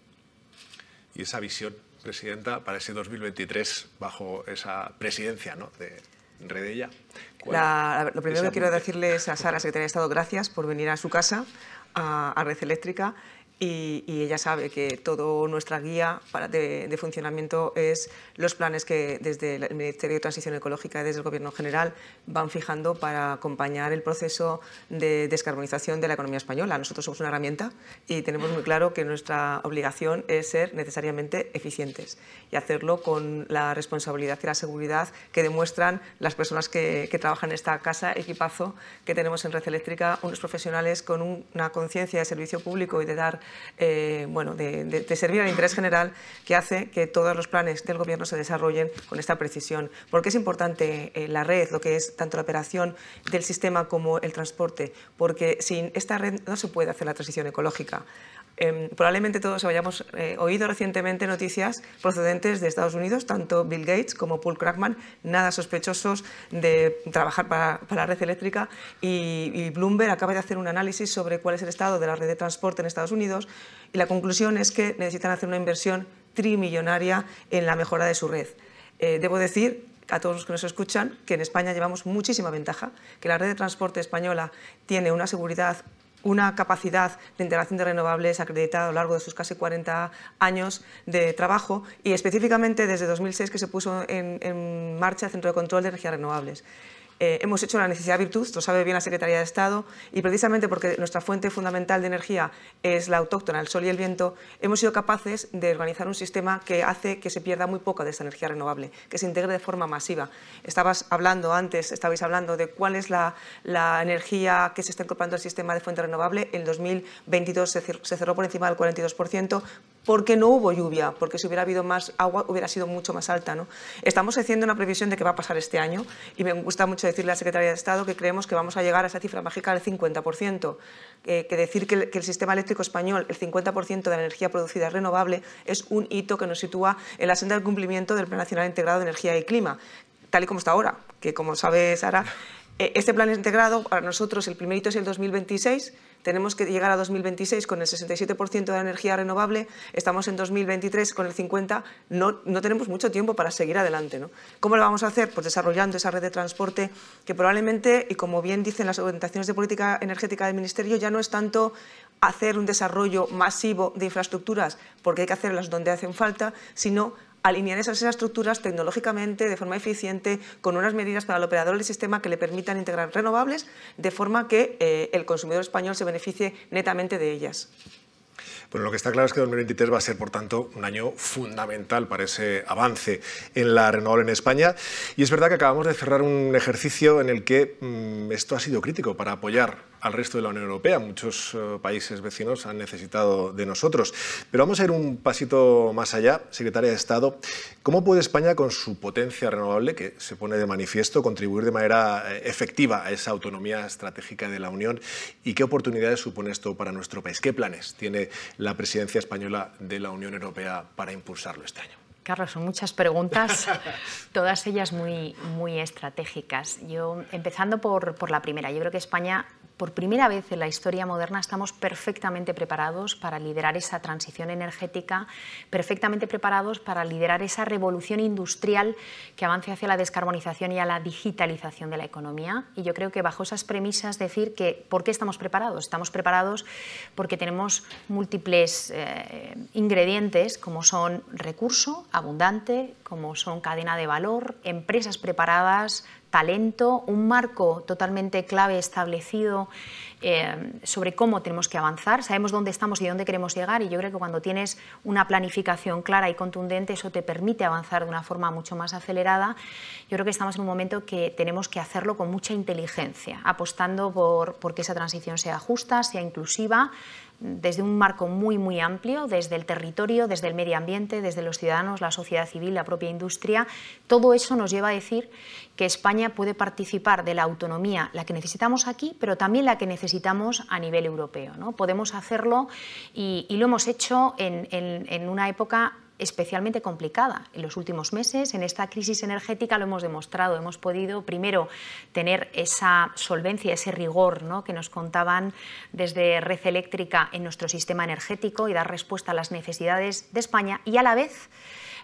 Y esa visión, Presidenta, para ese 2023 bajo esa presidencia ¿no? de, lo primero que quiero decirles a Sara, secretaria de Estado, gracias por venir a su casa, a, a Red Eléctrica, y, ella sabe que toda nuestra guía para de, funcionamiento es los planes que desde el Ministerio de Transición Ecológica y desde el Gobierno General van fijando para acompañar el proceso de descarbonización de la economía española. Nosotros somos una herramienta y tenemos muy claro que nuestra obligación es ser necesariamente eficientes y hacerlo con la responsabilidad y la seguridad que demuestran las personas que, trabajan en esta casa, equipazo que tenemos en Red Eléctrica, unos profesionales con una conciencia de servicio público y de dar eh, bueno, de, servir al interés general que hace que todos los planes del Gobierno se desarrollen con esta precisión. Porque es importante eh, la red, lo que es tanto la operación del sistema como el transporte, porque sin esta red no se puede hacer la transición ecológica. Em, probablemente todos hayamos eh, oído recientemente noticias procedentes de Estados Unidos, tanto Bill Gates como Paul Krugman, nada sospechosos de trabajar para, la red eléctrica y, Bloomberg acaba de hacer un análisis sobre cuál es el estado de la red de transporte en Estados Unidos y la conclusión es que necesitan hacer una inversión trimillonaria en la mejora de su red. Eh, debo decir a todos los que nos escuchan que en España llevamos muchísima ventaja, que la red de transporte española tiene una seguridad una capacidad de integración de renovables acreditada a lo largo de sus casi 40 años de trabajo y específicamente desde 2006 que se puso en, marcha el Centro de Control de Energías Renovables. Eh, hemos hecho la necesidad virtud, lo sabe bien la Secretaría de Estado, y precisamente porque nuestra fuente fundamental de energía es la autóctona, el sol y el viento, hemos sido capaces de organizar un sistema que hace que se pierda muy poca de esta energía renovable, que se integre de forma masiva. Estabas hablando antes, estabais hablando de cuál es la, energía que se está incorporando al sistema de fuente renovable. En 2022 se cerró por encima del 42%, porque no hubo lluvia, porque si hubiera habido más agua hubiera sido mucho más alta. ¿no? Estamos haciendo una previsión de qué va a pasar este año y me gusta mucho decirle a la Secretaría de Estado que creemos que vamos a llegar a esa cifra mágica del 50%, que decir que el, sistema eléctrico español, el 50% de la energía producida renovable, es un hito que nos sitúa en la senda del cumplimiento del Plan Nacional Integrado de Energía y Clima, tal y como está ahora, que como sabe Sara, eh, este plan integrado, para nosotros el primerito es el 2026, tenemos que llegar a 2026 con el 67% de la energía renovable, estamos en 2023 con el 50%, no, no tenemos mucho tiempo para seguir adelante. ¿no? ¿Cómo lo vamos a hacer? Pues desarrollando esa red de transporte que probablemente, y como bien dicen las orientaciones de política energética del Ministerio, ya no es tanto hacer un desarrollo masivo de infraestructuras, porque hay que hacerlas donde hacen falta, sino alinear esas, estructuras tecnológicamente de forma eficiente con unas medidas para el operador del sistema que le permitan integrar renovables de forma que eh, el consumidor español se beneficie netamente de ellas. Bueno, lo que está claro es que 2023 va a ser, por tanto, un año fundamental para ese avance en la renovable en España. Y es verdad que acabamos de cerrar un ejercicio en el que mm, esto ha sido crítico para apoyar al resto de la Unión Europea. Muchos eh, países vecinos han necesitado de nosotros. Pero vamos a ir un pasito más allá, secretaria de Estado. ¿Cómo puede España, con su potencia renovable, que se pone de manifiesto, contribuir de manera eh, efectiva a esa autonomía estratégica de la Unión? ¿Y qué oportunidades supone esto para nuestro país? ¿Qué planes tiene la presidencia española de la Unión Europea para impulsarlo este año? Carlos, son muchas preguntas, todas ellas muy, muy estratégicas. Yo, empezando por, por, la primera, yo creo que España por primera vez en la historia moderna estamos perfectamente preparados para liderar esa transición energética, perfectamente preparados para liderar esa revolución industrial que avance hacia la descarbonización y a la digitalización de la economía. Y yo creo que bajo esas premisas decir que ¿por qué estamos preparados? Estamos preparados porque tenemos múltiples eh, ingredientes como son recurso abundante, como son cadena de valor, empresas preparadas, talento, un marco totalmente clave establecido eh, sobre cómo tenemos que avanzar, sabemos dónde estamos y dónde queremos llegar y yo creo que cuando tienes una planificación clara y contundente eso te permite avanzar de una forma mucho más acelerada. Yo creo que estamos en un momento que tenemos que hacerlo con mucha inteligencia, apostando por, por que esa transición sea justa, sea inclusiva, desde un marco muy, muy amplio, desde el territorio, desde el medio ambiente, desde los ciudadanos, la sociedad civil, la propia industria. Todo eso nos lleva a decir que España puede participar de la autonomía, la que necesitamos aquí, pero también la que necesitamos a nivel europeo. ¿no? Podemos hacerlo y, lo hemos hecho en una época especialmente complicada en los últimos meses. En esta crisis energética lo hemos demostrado. Hemos podido, primero, tener esa solvencia, ese rigor que nos contaban desde Red Eléctrica en nuestro sistema energético y dar respuesta a las necesidades de España y a la vez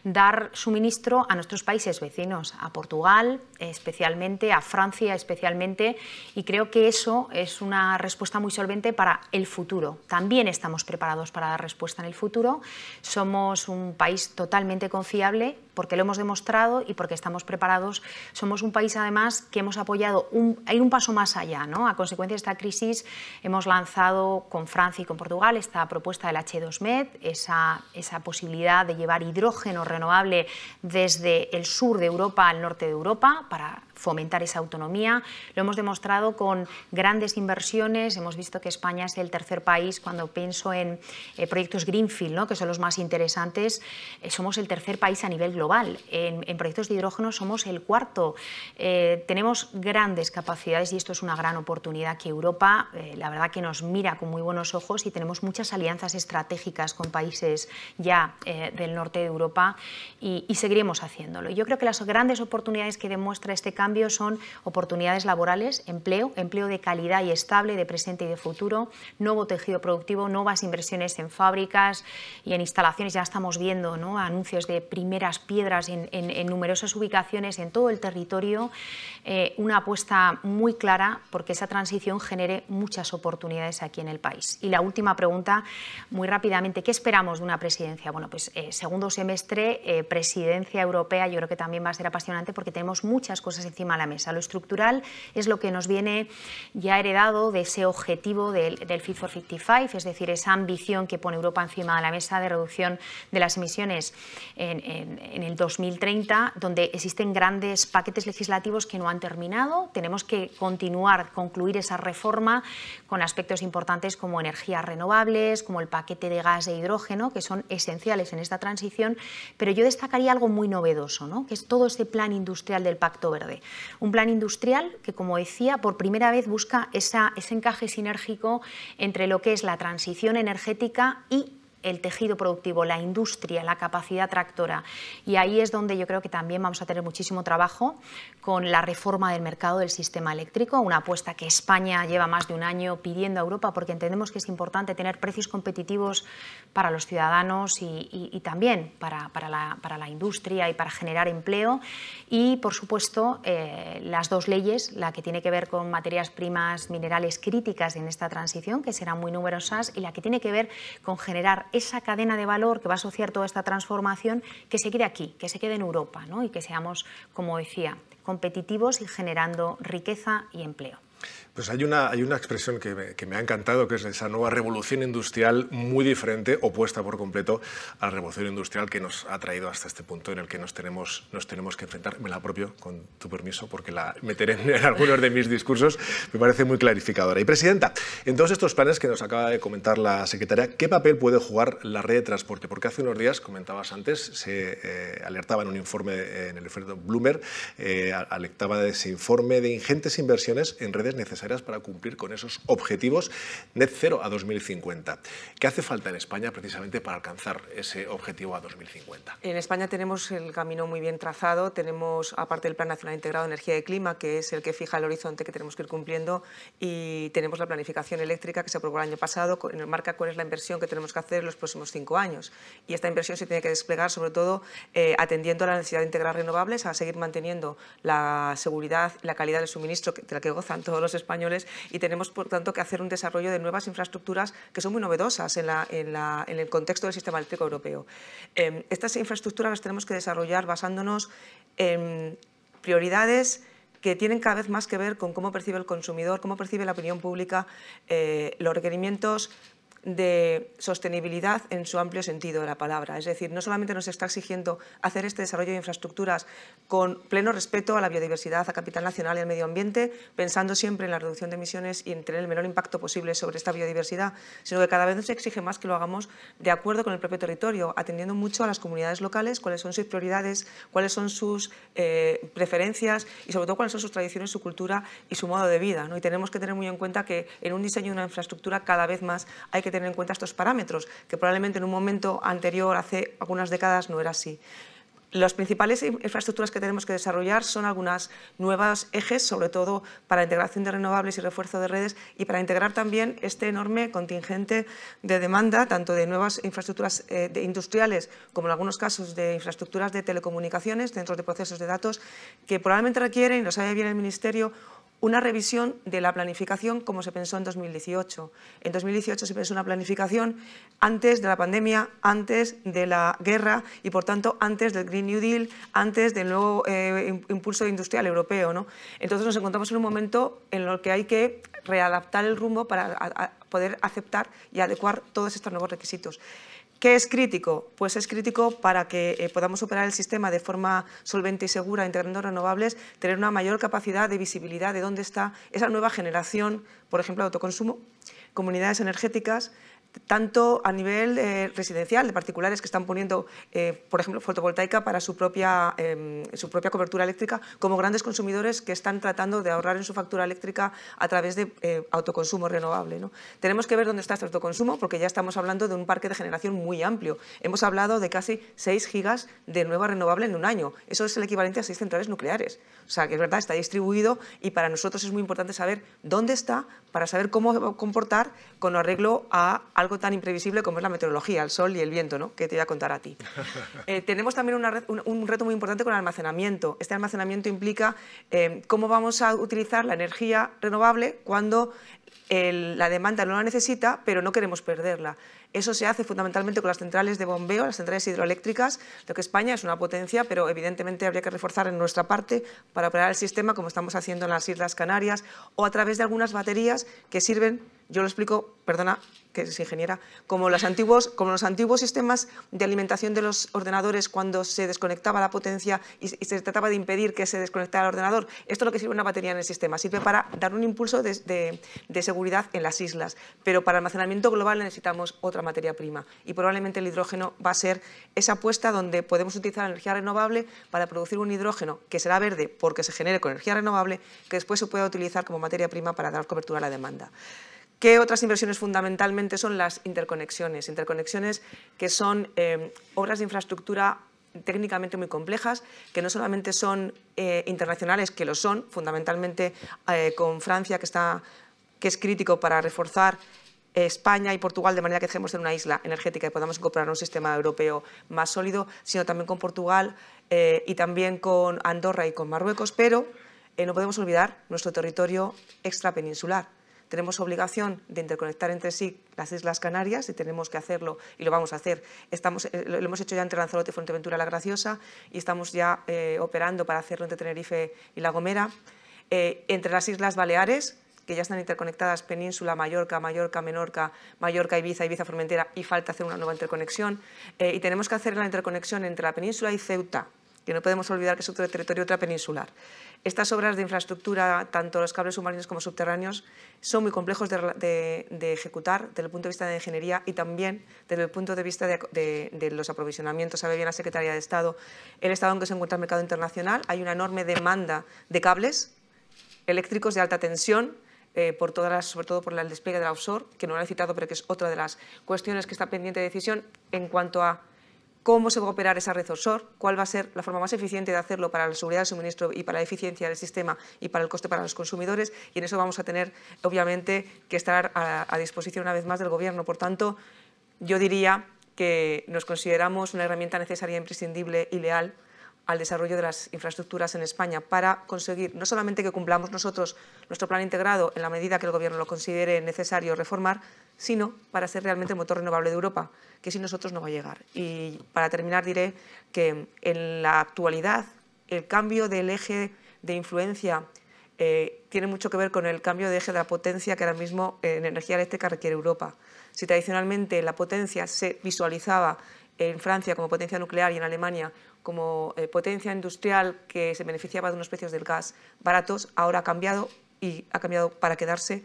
dar suministro a nuestros países vecinos, a Portugal especialmente, a Francia especialmente, y creo que eso es una respuesta muy solvente para el futuro. También estamos preparados para dar respuesta en el futuro. Somos un país totalmente confiable porque lo hemos demostrado y porque estamos preparados. Somos un país, además, que hemos apoyado un, a ir un paso más allá. ¿no? A consecuencia de esta crisis, hemos lanzado con Francia y con Portugal esta propuesta del H2Med, esa, esa posibilidad de llevar hidrógeno renovable desde el sur de Europa al norte de Europa para fomentar esa autonomía. Lo hemos demostrado con grandes inversiones. Hemos visto que España es el tercer país, cuando pienso en eh, proyectos Greenfield, ¿no? que son los más interesantes, eh, somos el tercer país a nivel global. En, proyectos de hidrógeno somos el cuarto. Eh, tenemos grandes capacidades y esto es una gran oportunidad que Europa, la verdad que nos mira con muy buenos ojos y tenemos muchas alianzas estratégicas con países ya del norte de Europa y, y seguiremos haciéndolo. Yo creo que las grandes oportunidades que demuestra este cambio son oportunidades laborales, empleo, empleo de calidad y estable, de presente y de futuro, nuevo tejido productivo, nuevas inversiones en fábricas y en instalaciones. Ya estamos viendo ¿no? anuncios de primeras piedras en, numerosas ubicaciones en todo el territorio. Eh, una apuesta muy clara porque esa transición genere muchas oportunidades aquí en el país. Y la última pregunta, muy rápidamente, ¿qué esperamos de una presidencia? Bueno, pues eh, segundo semestre, eh, presidencia europea, yo creo que también va a ser apasionante porque tenemos muchas cosas la mesa. Lo estructural es lo que nos viene ya heredado de ese objetivo del, del Fit for 55, es decir, esa ambición que pone Europa encima de la mesa de reducción de las emisiones en, el 2030, donde existen grandes paquetes legislativos que no han terminado. Tenemos que continuar, concluir esa reforma con aspectos importantes como energías renovables, como el paquete de gas e hidrógeno, que son esenciales en esta transición, pero yo destacaría algo muy novedoso, ¿no? que es todo ese plan industrial del Pacto Verde. Un plan industrial que, como decía, por primera vez busca ese encaje sinérgico entre lo que es la transición energética y el tejido productivo, la industria, la capacidad tractora. Y ahí es donde yo creo que también vamos a tener muchísimo trabajo con la reforma del mercado del sistema eléctrico, una apuesta que España lleva más de un año pidiendo a Europa porque entendemos que es importante tener precios competitivos para los ciudadanos y, también para, la, industria y para generar empleo. Y, por supuesto, eh, las dos leyes, la que tiene que ver con materias primas minerales críticas en esta transición, que serán muy numerosas, y la que tiene que ver con generar esa cadena de valor que va a asociar toda esta transformación, que se quede aquí, que se quede en Europa ¿no? y que seamos, como decía, competitivos y generando riqueza y empleo. Pues hay una, hay una expresión que me, ha encantado, que es esa nueva revolución industrial muy diferente, opuesta por completo a la revolución industrial que nos ha traído hasta este punto en el que nos tenemos, nos tenemos que enfrentar. Me la apropio, con tu permiso, porque la meteré en algunos de mis discursos. Me parece muy clarificadora. Y, Presidenta, en todos estos planes que nos acaba de comentar la secretaria, ¿qué papel puede jugar la red de transporte? Porque hace unos días, comentabas antes, se eh, alertaba en un informe, eh, en el efecto Bloomer, eh, alertaba de ese informe de ingentes inversiones en redes necesarias para cumplir con esos objetivos net cero a 2050. ¿Qué hace falta en España precisamente para alcanzar ese objetivo a 2050? En España tenemos el camino muy bien trazado, tenemos aparte del Plan Nacional Integrado de Energía y Clima, que es el que fija el horizonte que tenemos que ir cumpliendo y tenemos la planificación eléctrica que se aprobó el año pasado, en el marca cuál es la inversión que tenemos que hacer en los próximos cinco años. Y esta inversión se tiene que desplegar sobre todo eh, atendiendo a la necesidad de integrar renovables, a seguir manteniendo la seguridad, y la calidad del suministro de la que gozan todos los y tenemos, por tanto, que hacer un desarrollo de nuevas infraestructuras que son muy novedosas en, el contexto del sistema eléctrico europeo. Em, estas infraestructuras las tenemos que desarrollar basándonos en prioridades que tienen cada vez más que ver con cómo percibe el consumidor, cómo percibe la opinión pública, eh, los requerimientos de sostenibilidad en su amplio sentido de la palabra. Es decir, no solamente nos está exigiendo hacer este desarrollo de infraestructuras con pleno respeto a la biodiversidad, a capital nacional y al medio ambiente, pensando siempre en la reducción de emisiones y en tener el menor impacto posible sobre esta biodiversidad, sino que cada vez nos exige más que lo hagamos de acuerdo con el propio territorio, atendiendo mucho a las comunidades locales, cuáles son sus prioridades, cuáles son sus eh, preferencias y sobre todo cuáles son sus tradiciones, su cultura y su modo de vida. ¿no? Y tenemos que tener muy en cuenta que en un diseño de una infraestructura cada vez más hay que tener en cuenta estos parámetros, que probablemente en un momento anterior, hace algunas décadas, no era así. Las principales infraestructuras que tenemos que desarrollar son algunas nuevas ejes, sobre todo para integración de renovables y refuerzo de redes y para integrar también este enorme contingente de demanda, tanto de nuevas infraestructuras eh, industriales como en algunos casos de infraestructuras de telecomunicaciones, centros de procesos de datos, que probablemente requieren, y lo sabe bien el Ministerio, una revisión de la planificación como se pensó en 2018. En 2018 se pensó una planificación antes de la pandemia, antes de la guerra y, por tanto, antes del Green New Deal, antes del nuevo eh, impulso industrial europeo. ¿no? Entonces nos encontramos en un momento en el que hay que readaptar el rumbo para poder aceptar y adecuar todos estos nuevos requisitos. ¿Qué es crítico? Pues es crítico para que eh, podamos operar el sistema de forma solvente y segura, integrando renovables, tener una mayor capacidad de visibilidad de dónde está esa nueva generación, por ejemplo, de autoconsumo, comunidades energéticas, tanto a nivel eh, residencial, de particulares que están poniendo, eh, por ejemplo, fotovoltaica para su propia, em, su propia cobertura eléctrica, como grandes consumidores que están tratando de ahorrar en su factura eléctrica a través de eh, autoconsumo renovable. Tenemos que ver dónde está este autoconsumo, porque ya estamos hablando de un parque de generación muy amplio. Hemos hablado de casi 6 gigas de nueva renovable en un año. Eso es el equivalente a 6 centrales nucleares. O sea, que es verdad, está distribuido y para nosotros es muy importante saber dónde está para saber cómo comportar con arreglo a algo tan imprevisible como es la meteorología, el sol y el viento, ¿no? que te voy a contar a ti. Eh, tenemos también un, reto muy importante con el almacenamiento. Este almacenamiento implica eh, cómo vamos a utilizar la energía renovable cuando la demanda no la necesita, pero no queremos perderla. Eso se hace fundamentalmente con las centrales de bombeo, las centrales hidroeléctricas, lo que España es una potencia, pero evidentemente habría que reforzar en nuestra parte para operar el sistema como estamos haciendo en las Islas Canarias o a través de algunas baterías que sirven yo lo explico, perdona, que es ingeniera, como los, antiguos, sistemas de alimentación de los ordenadores cuando se desconectaba la potencia y, se trataba de impedir que se desconectara el ordenador. Esto es lo que sirve una batería en el sistema. Sirve para dar un impulso de, seguridad en las islas, pero para almacenamiento global necesitamos otra materia prima y probablemente el hidrógeno va a ser esa apuesta donde podemos utilizar energía renovable para producir un hidrógeno que será verde porque se genere con energía renovable que después se pueda utilizar como materia prima para dar cobertura a la demanda. ¿Qué otras inversiones fundamentalmente son las interconexiones? Interconexiones que son em, obras de infraestructura técnicamente muy complejas, que no solamente son eh, internacionales, que lo son, fundamentalmente eh, con Francia, que, es crítico para reforzar eh, España y Portugal de manera que dejemos de ser una isla energética y podamos incorporar un sistema europeo más sólido, sino también con Portugal y también con Andorra y con Marruecos, pero no podemos olvidar nuestro territorio extrapeninsular tenemos obligación de interconectar entre sí las Islas Canarias y tenemos que hacerlo y lo vamos a hacer. Eh, lo hemos hecho ya entre Lanzarote, y Fuerteventura La Graciosa y estamos ya eh, operando para hacerlo entre Tenerife y La Gomera. Eh, entre las Islas Baleares, que ya están interconectadas Península, Mallorca, Mallorca, Menorca, Mallorca, Ibiza, Ibiza, Formentera y falta hacer una nueva interconexión. y tenemos que hacer la interconexión entre la Península y Ceuta, que no podemos olvidar que es otro territorio peninsular. Estas obras de infraestructura, tanto los cables submarinos como subterráneos, son muy complejos de, ejecutar desde el punto de vista de ingeniería y también desde el punto de vista de, los aprovisionamientos. Sabe bien la Secretaría de Estado el estado en que se encuentra el mercado internacional. Hay una enorme demanda de cables eléctricos de alta tensión, eh, por todas sobre todo por el despliegue del la offshore, que no lo he citado, pero que es otra de las cuestiones que está pendiente de decisión en cuanto a cómo se va a operar esa red cuál va a ser la forma más eficiente de hacerlo para la seguridad del suministro y para la eficiencia del sistema y para el coste para los consumidores. Y en eso vamos a tener, obviamente, que estar a disposición una vez más del Gobierno. Por tanto, yo diría que nos consideramos una herramienta necesaria, imprescindible y leal al desarrollo de las infraestructuras en España para conseguir no solamente que cumplamos nosotros nuestro plan integrado en la medida que el Gobierno lo considere necesario reformar, sino para ser realmente el motor renovable de Europa, que sin nosotros no va a llegar. Y para terminar diré que en la actualidad el cambio del eje de influencia eh, tiene mucho que ver con el cambio de eje de la potencia que ahora mismo en energía eléctrica requiere Europa. Si tradicionalmente la potencia se visualizaba en Francia como potencia nuclear y en Alemania como eh, potencia industrial que se beneficiaba de unos precios del gas baratos, ahora ha cambiado y ha cambiado para quedarse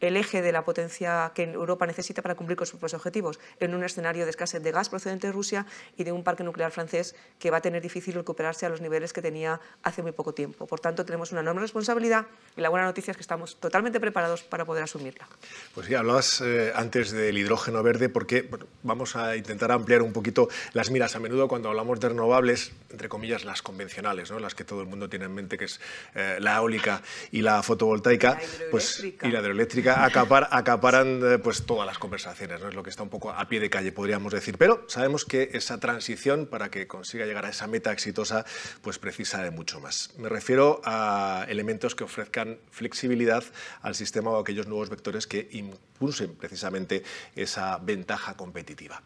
el eje de la potencia que Europa necesita para cumplir con sus objetivos, en un escenario de escasez de gas procedente de Rusia y de un parque nuclear francés que va a tener difícil recuperarse a los niveles que tenía hace muy poco tiempo. Por tanto, tenemos una enorme responsabilidad y la buena noticia es que estamos totalmente preparados para poder asumirla. Pues sí, hablabas eh, antes del hidrógeno verde porque vamos a intentar ampliar un poquito las miras. A menudo cuando hablamos de renovables, entre comillas, las convencionales, ¿no? las que todo el mundo tiene en mente, que es eh, la eólica y la fotovoltaica, pues, y la hidroeléctrica acaparan eh, pues, todas las conversaciones, ¿no? es lo que está un poco a pie de calle, podríamos decir. Pero sabemos que esa transición, para que consiga llegar a esa meta exitosa, pues precisa de mucho más. Me refiero a elementos que ofrezcan flexibilidad al sistema o aquellos nuevos vectores que impulsen precisamente esa ventaja competitiva.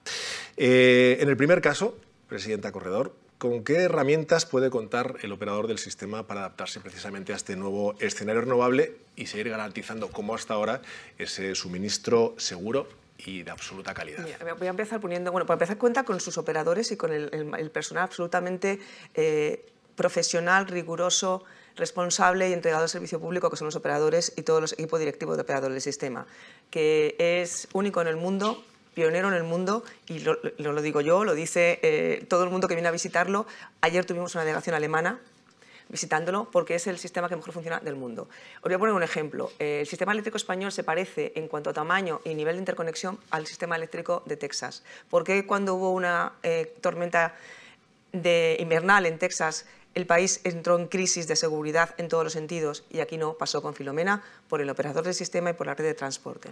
Eh, en el primer caso, Presidenta Corredor, ¿Con qué herramientas puede contar el operador del sistema para adaptarse precisamente a este nuevo escenario renovable y seguir garantizando, como hasta ahora, ese suministro seguro y de absoluta calidad. voy a empezar poniendo, bueno, para empezar cuenta con sus operadores y con el, personal absolutamente eh, profesional, riguroso, responsable y entregado al servicio público, que son los operadores y todos los equipos directivos de operadores del sistema, que es único en el mundo pionero en el mundo, y lo, digo yo, lo dice eh, todo el mundo que viene a visitarlo. Ayer tuvimos una delegación alemana visitándolo porque es el sistema que mejor funciona del mundo. Os voy a poner un ejemplo. El sistema eléctrico español se parece en cuanto a tamaño y nivel de interconexión al sistema eléctrico de Texas. qué cuando hubo una eh, tormenta de invernal en Texas el país entró en crisis de seguridad en todos los sentidos y aquí no, pasó con Filomena por el operador del sistema y por la red de transporte.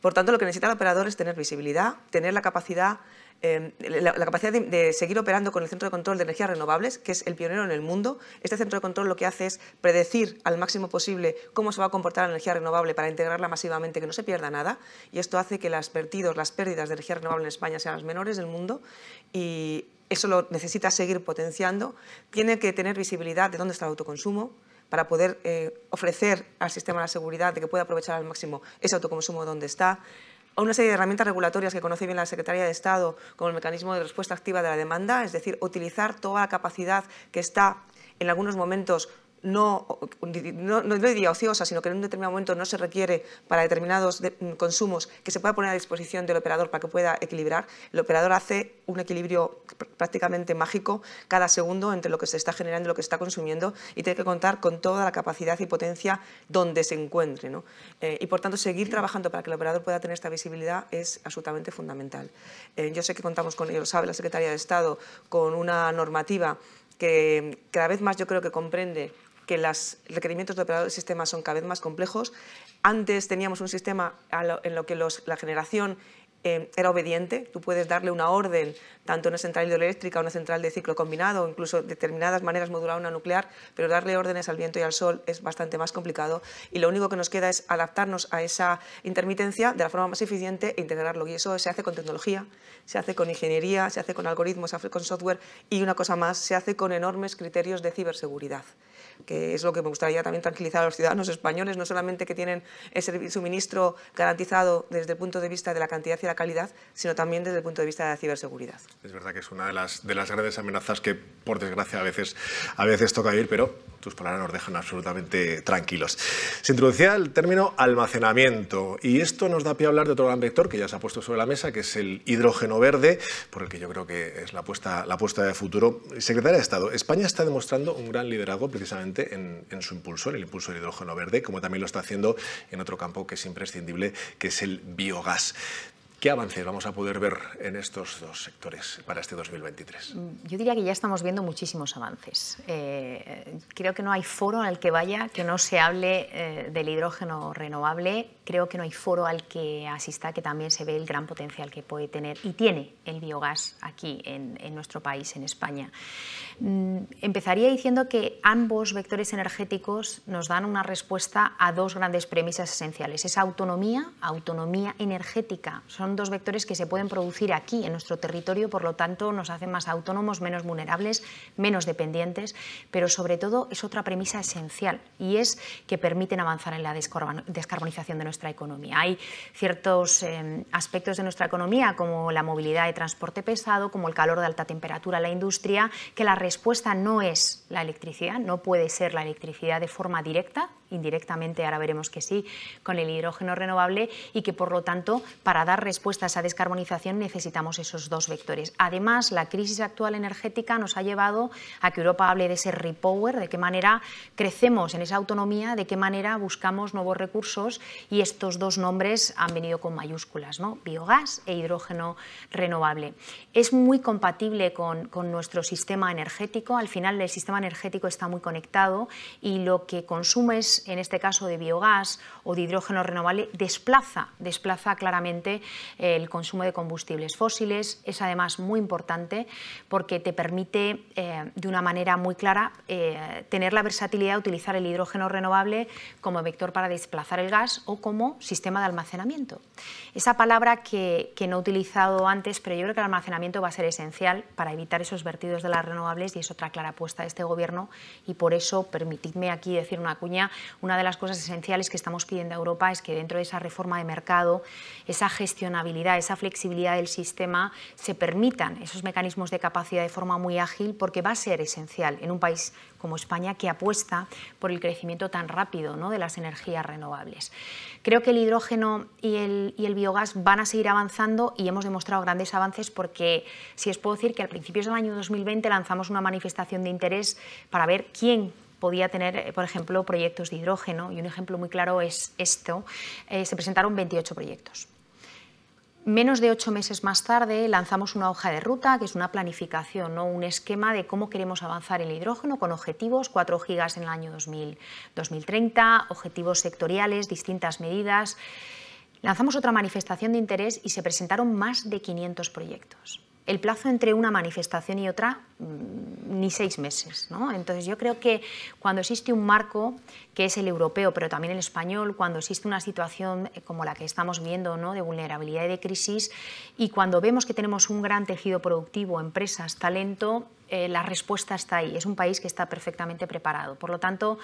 Por tanto, lo que necesita el operador es tener visibilidad, tener la capacidad, em, la, capacidad de, seguir operando con el Centro de Control de Energías Renovables, que es el pionero en el mundo. Este Centro de Control lo que hace es predecir al máximo posible cómo se va a comportar la energía renovable para integrarla masivamente, que no se pierda nada. Y esto hace que las vertidos, las pérdidas de energía renovable en España sean las menores del mundo y eso lo necesita seguir potenciando, tiene que tener visibilidad de dónde está el autoconsumo para poder eh, ofrecer al sistema la seguridad de que pueda aprovechar al máximo ese autoconsumo donde está, o una serie de herramientas regulatorias que conoce bien la Secretaría de Estado como el mecanismo de respuesta activa de la demanda, es decir, utilizar toda la capacidad que está en algunos momentos no, no, diría ociosa, sino que en un determinado momento no se requiere para determinados mm, consumos que se pueda poner a disposición del operador para que pueda equilibrar, el operador hace un equilibrio prácticamente mágico cada segundo entre lo que se está generando y lo que está consumiendo y tiene que contar con toda la capacidad y potencia donde se encuentre. Eh, y por tanto, seguir trabajando para que el operador pueda tener esta visibilidad es absolutamente fundamental. Eh, yo sé que contamos con, y lo sabe la Secretaría de Estado, con una normativa que cada vez más yo creo que comprende que los requerimientos de operador del sistema son cada vez más complejos. Antes teníamos un sistema en lo que la generación eh, era obediente. Tú puedes darle una orden, tanto una central hidroeléctrica, una central de ciclo combinado, o incluso determinadas maneras modular una nuclear, pero darle órdenes al viento y al sol es bastante más complicado y lo único que nos queda es adaptarnos a esa intermitencia de la forma más eficiente e integrarlo. Y eso se hace con tecnología, se hace con ingeniería, se hace con algoritmos, se hace con software y una cosa más, se hace con enormes criterios de ciberseguridad que es lo que me gustaría también tranquilizar a los ciudadanos españoles, no solamente que tienen ese suministro garantizado desde el punto de vista de la cantidad y la calidad, sino también desde el punto de vista de la ciberseguridad. Es verdad que es una de las, de las grandes amenazas que, por desgracia, a veces, a veces toca ir, pero tus palabras nos dejan absolutamente tranquilos. Se introducía el término almacenamiento y esto nos da pie a hablar de otro gran vector que ya se ha puesto sobre la mesa, que es el hidrógeno verde, por el que yo creo que es la la apuesta de futuro. Secretaria de Estado, España está demostrando un gran liderazgo precisamente en, su impulso, en el impulso del hidrógeno verde, como también lo está haciendo en otro campo que es imprescindible, que es el biogás. ¿Qué avances vamos a poder ver en estos dos sectores para este 2023? Mm, yo diría que ya estamos viendo muchísimos avances. Eh, creo que no hay foro al que vaya que no se hable eh, del hidrógeno renovable. Creo que no hay foro al que asista que también se ve el gran potencial que puede tener y tiene el biogás aquí en, en nuestro país, en España. Mm, empezaría diciendo que ambos vectores energéticos nos dan una respuesta a dos grandes premisas esenciales. Esa autonomía, autonomía energética, son dos vectores que se pueden producir aquí, en nuestro territorio, por lo tanto nos hacen más autónomos, menos vulnerables, menos dependientes, pero sobre todo es otra premisa esencial y es que permiten avanzar en la descarbonización de nuestra economía. Hay ciertos em, aspectos de nuestra economía, como la movilidad de transporte pesado, como el calor de alta temperatura, la industria, que la respuesta no es la electricidad, no puede ser la electricidad de forma directa, indirectamente ahora veremos que sí, con el hidrógeno renovable y que por lo tanto para dar respuesta a esa descarbonización necesitamos esos dos vectores. Además, la crisis actual energética nos ha llevado a que Europa hable de ese repower, de qué manera crecemos en esa autonomía, de qué manera buscamos nuevos recursos y estos dos nombres han venido con mayúsculas, ¿no? biogás e hidrógeno renovable. Es muy compatible con nuestro sistema energético al final el sistema energético está muy conectado y lo que consumes, en este caso de biogás o de hidrógeno renovable, desplaza, desplaza claramente el consumo de combustibles fósiles. Es además muy importante porque te permite eh, de una manera muy clara eh, tener la versatilidad de utilizar el hidrógeno renovable como vector para desplazar el gas o como sistema de almacenamiento. Esa palabra que, no he utilizado antes, pero yo creo que el almacenamiento va a ser esencial para evitar esos vertidos de las renovables y es otra clara apuesta de este Gobierno y por eso, permitidme aquí decir una cuña, una de las cosas esenciales que estamos pidiendo a Europa es que dentro de esa reforma de mercado, esa gestionabilidad, esa flexibilidad del sistema, se permitan esos mecanismos de capacidad de forma muy ágil porque va a ser esencial en un país como España que apuesta por el crecimiento tan rápido de las energías renovables. Creo que el hidrógeno y el, biogás van a seguir avanzando y hemos demostrado grandes avances porque, si os puedo decir que al principios del año 2020 lanzamos una manifestación de interés para ver quién podía tener, eh, por ejemplo, proyectos de hidrógeno y un ejemplo muy claro es esto. Eh, se presentaron 28 proyectos. Menos de ocho meses más tarde lanzamos una hoja de ruta, que es una planificación, ¿no? un esquema de cómo queremos avanzar en el hidrógeno con objetivos, 4 gigas en el año 2030, objetivos sectoriales, distintas medidas. Lanzamos otra manifestación de interés y se presentaron más de 500 proyectos el plazo entre una manifestación y otra mm, ni seis meses. ¿no? Entonces yo creo que cuando existe un marco, que es el europeo, pero también el español, cuando existe una situación eh, como la que estamos viendo, ¿no? de vulnerabilidad y de crisis, y cuando vemos que tenemos un gran tejido productivo, empresas, talento, eh, la respuesta está ahí. Es un país que está perfectamente preparado. Por lo tanto,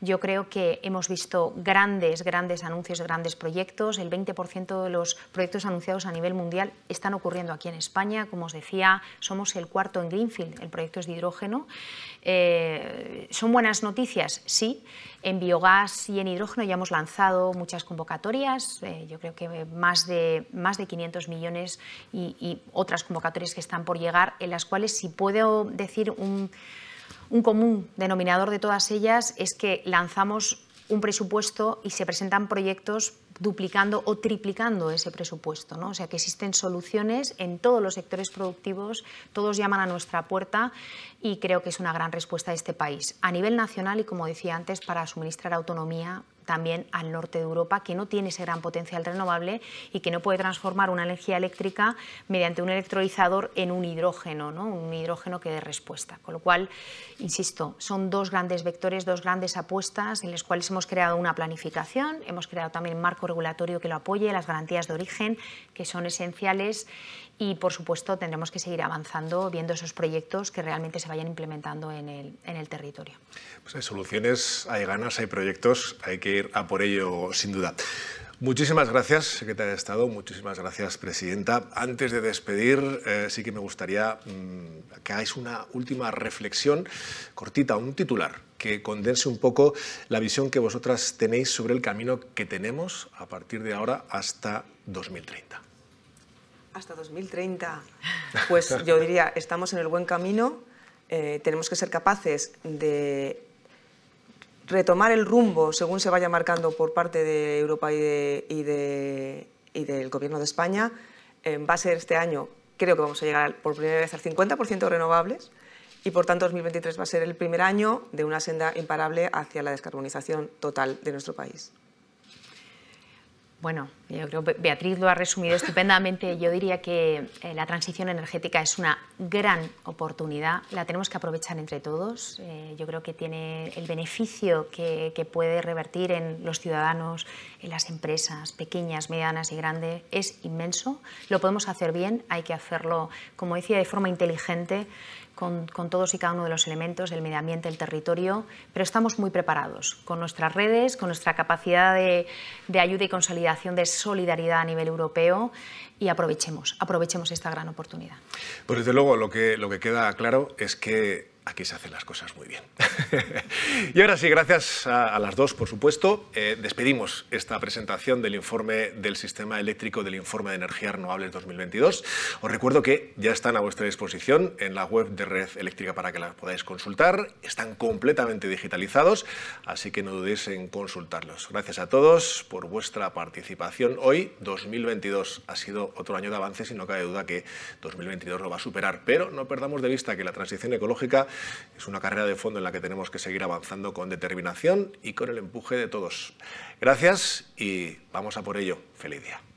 yo creo que hemos visto grandes, grandes anuncios, grandes proyectos. El 20% de los proyectos anunciados a nivel mundial están ocurriendo aquí en España. Como os decía, somos el cuarto en Greenfield. El proyecto es de hidrógeno. Eh, ¿Son buenas noticias? Sí. En biogás y en hidrógeno ya hemos lanzado muchas convocatorias, eh, yo creo que más de, más de 500 millones y, otras convocatorias que están por llegar, en las cuales si puedo decir un, un común denominador de todas ellas es que lanzamos un presupuesto y se presentan proyectos duplicando o triplicando ese presupuesto. ¿no? O sea que existen soluciones en todos los sectores productivos, todos llaman a nuestra puerta y creo que es una gran respuesta de este país. A nivel nacional y como decía antes, para suministrar autonomía también al norte de Europa, que no tiene ese gran potencial renovable y que no puede transformar una energía eléctrica mediante un electrolizador en un hidrógeno, ¿no? un hidrógeno que dé respuesta. Con lo cual, insisto, son dos grandes vectores, dos grandes apuestas en las cuales hemos creado una planificación, hemos creado también un marco regulatorio que lo apoye, las garantías de origen, que son esenciales y por supuesto tendremos que seguir avanzando viendo esos proyectos que realmente se vayan implementando en el, territorio. Pues hay soluciones, hay ganas, hay proyectos, hay que ir a por ello sin duda. Muchísimas gracias, secretaria de Estado, muchísimas gracias, presidenta. Antes de despedir, eh, sí que me gustaría mm, que hagáis una última reflexión cortita, un titular que condense un poco la visión que vosotras tenéis sobre el camino que tenemos a partir de ahora hasta 2030. Hasta 2030. Pues yo diría, estamos en el buen camino, eh, tenemos que ser capaces de retomar el rumbo según se vaya marcando por parte de Europa y, de, y, del Gobierno de España. Eh, va a ser este año, creo que vamos a llegar por primera vez al 50% renovables y por tanto 2023 va a ser el primer año de una senda imparable hacia la descarbonización total de nuestro país. Bueno, yo creo que Beatriz lo ha resumido estupendamente. Yo diría que eh, la transición energética es una gran oportunidad, la tenemos que aprovechar entre todos. Eh, yo creo que tiene el beneficio que, puede revertir en los ciudadanos, en las empresas pequeñas, medianas y grandes, es inmenso. Lo podemos hacer bien, hay que hacerlo, como decía, de forma inteligente, con, todos y cada uno de los elementos, el medio ambiente, el territorio, pero estamos muy preparados con nuestras redes, con nuestra capacidad de, ayuda y consolidación de solidaridad a nivel europeo y aprovechemos, aprovechemos esta gran oportunidad. Pues desde luego lo que, lo que queda claro es que aquí se hacen las cosas muy bien. y ahora sí, gracias a, las dos, por supuesto. Eh, despedimos esta presentación del informe del sistema eléctrico del informe de energías renovables 2022. Os recuerdo que ya están a vuestra disposición en la web de Red Eléctrica para que las podáis consultar. Están completamente digitalizados, así que no dudéis en consultarlos. Gracias a todos por vuestra participación. Hoy, 2022, ha sido otro año de avances y no cabe duda que 2022 lo va a superar. Pero no perdamos de vista que la transición ecológica es una carrera de fondo en la que tenemos que seguir avanzando con determinación y con el empuje de todos. Gracias y vamos a por ello. Feliz día.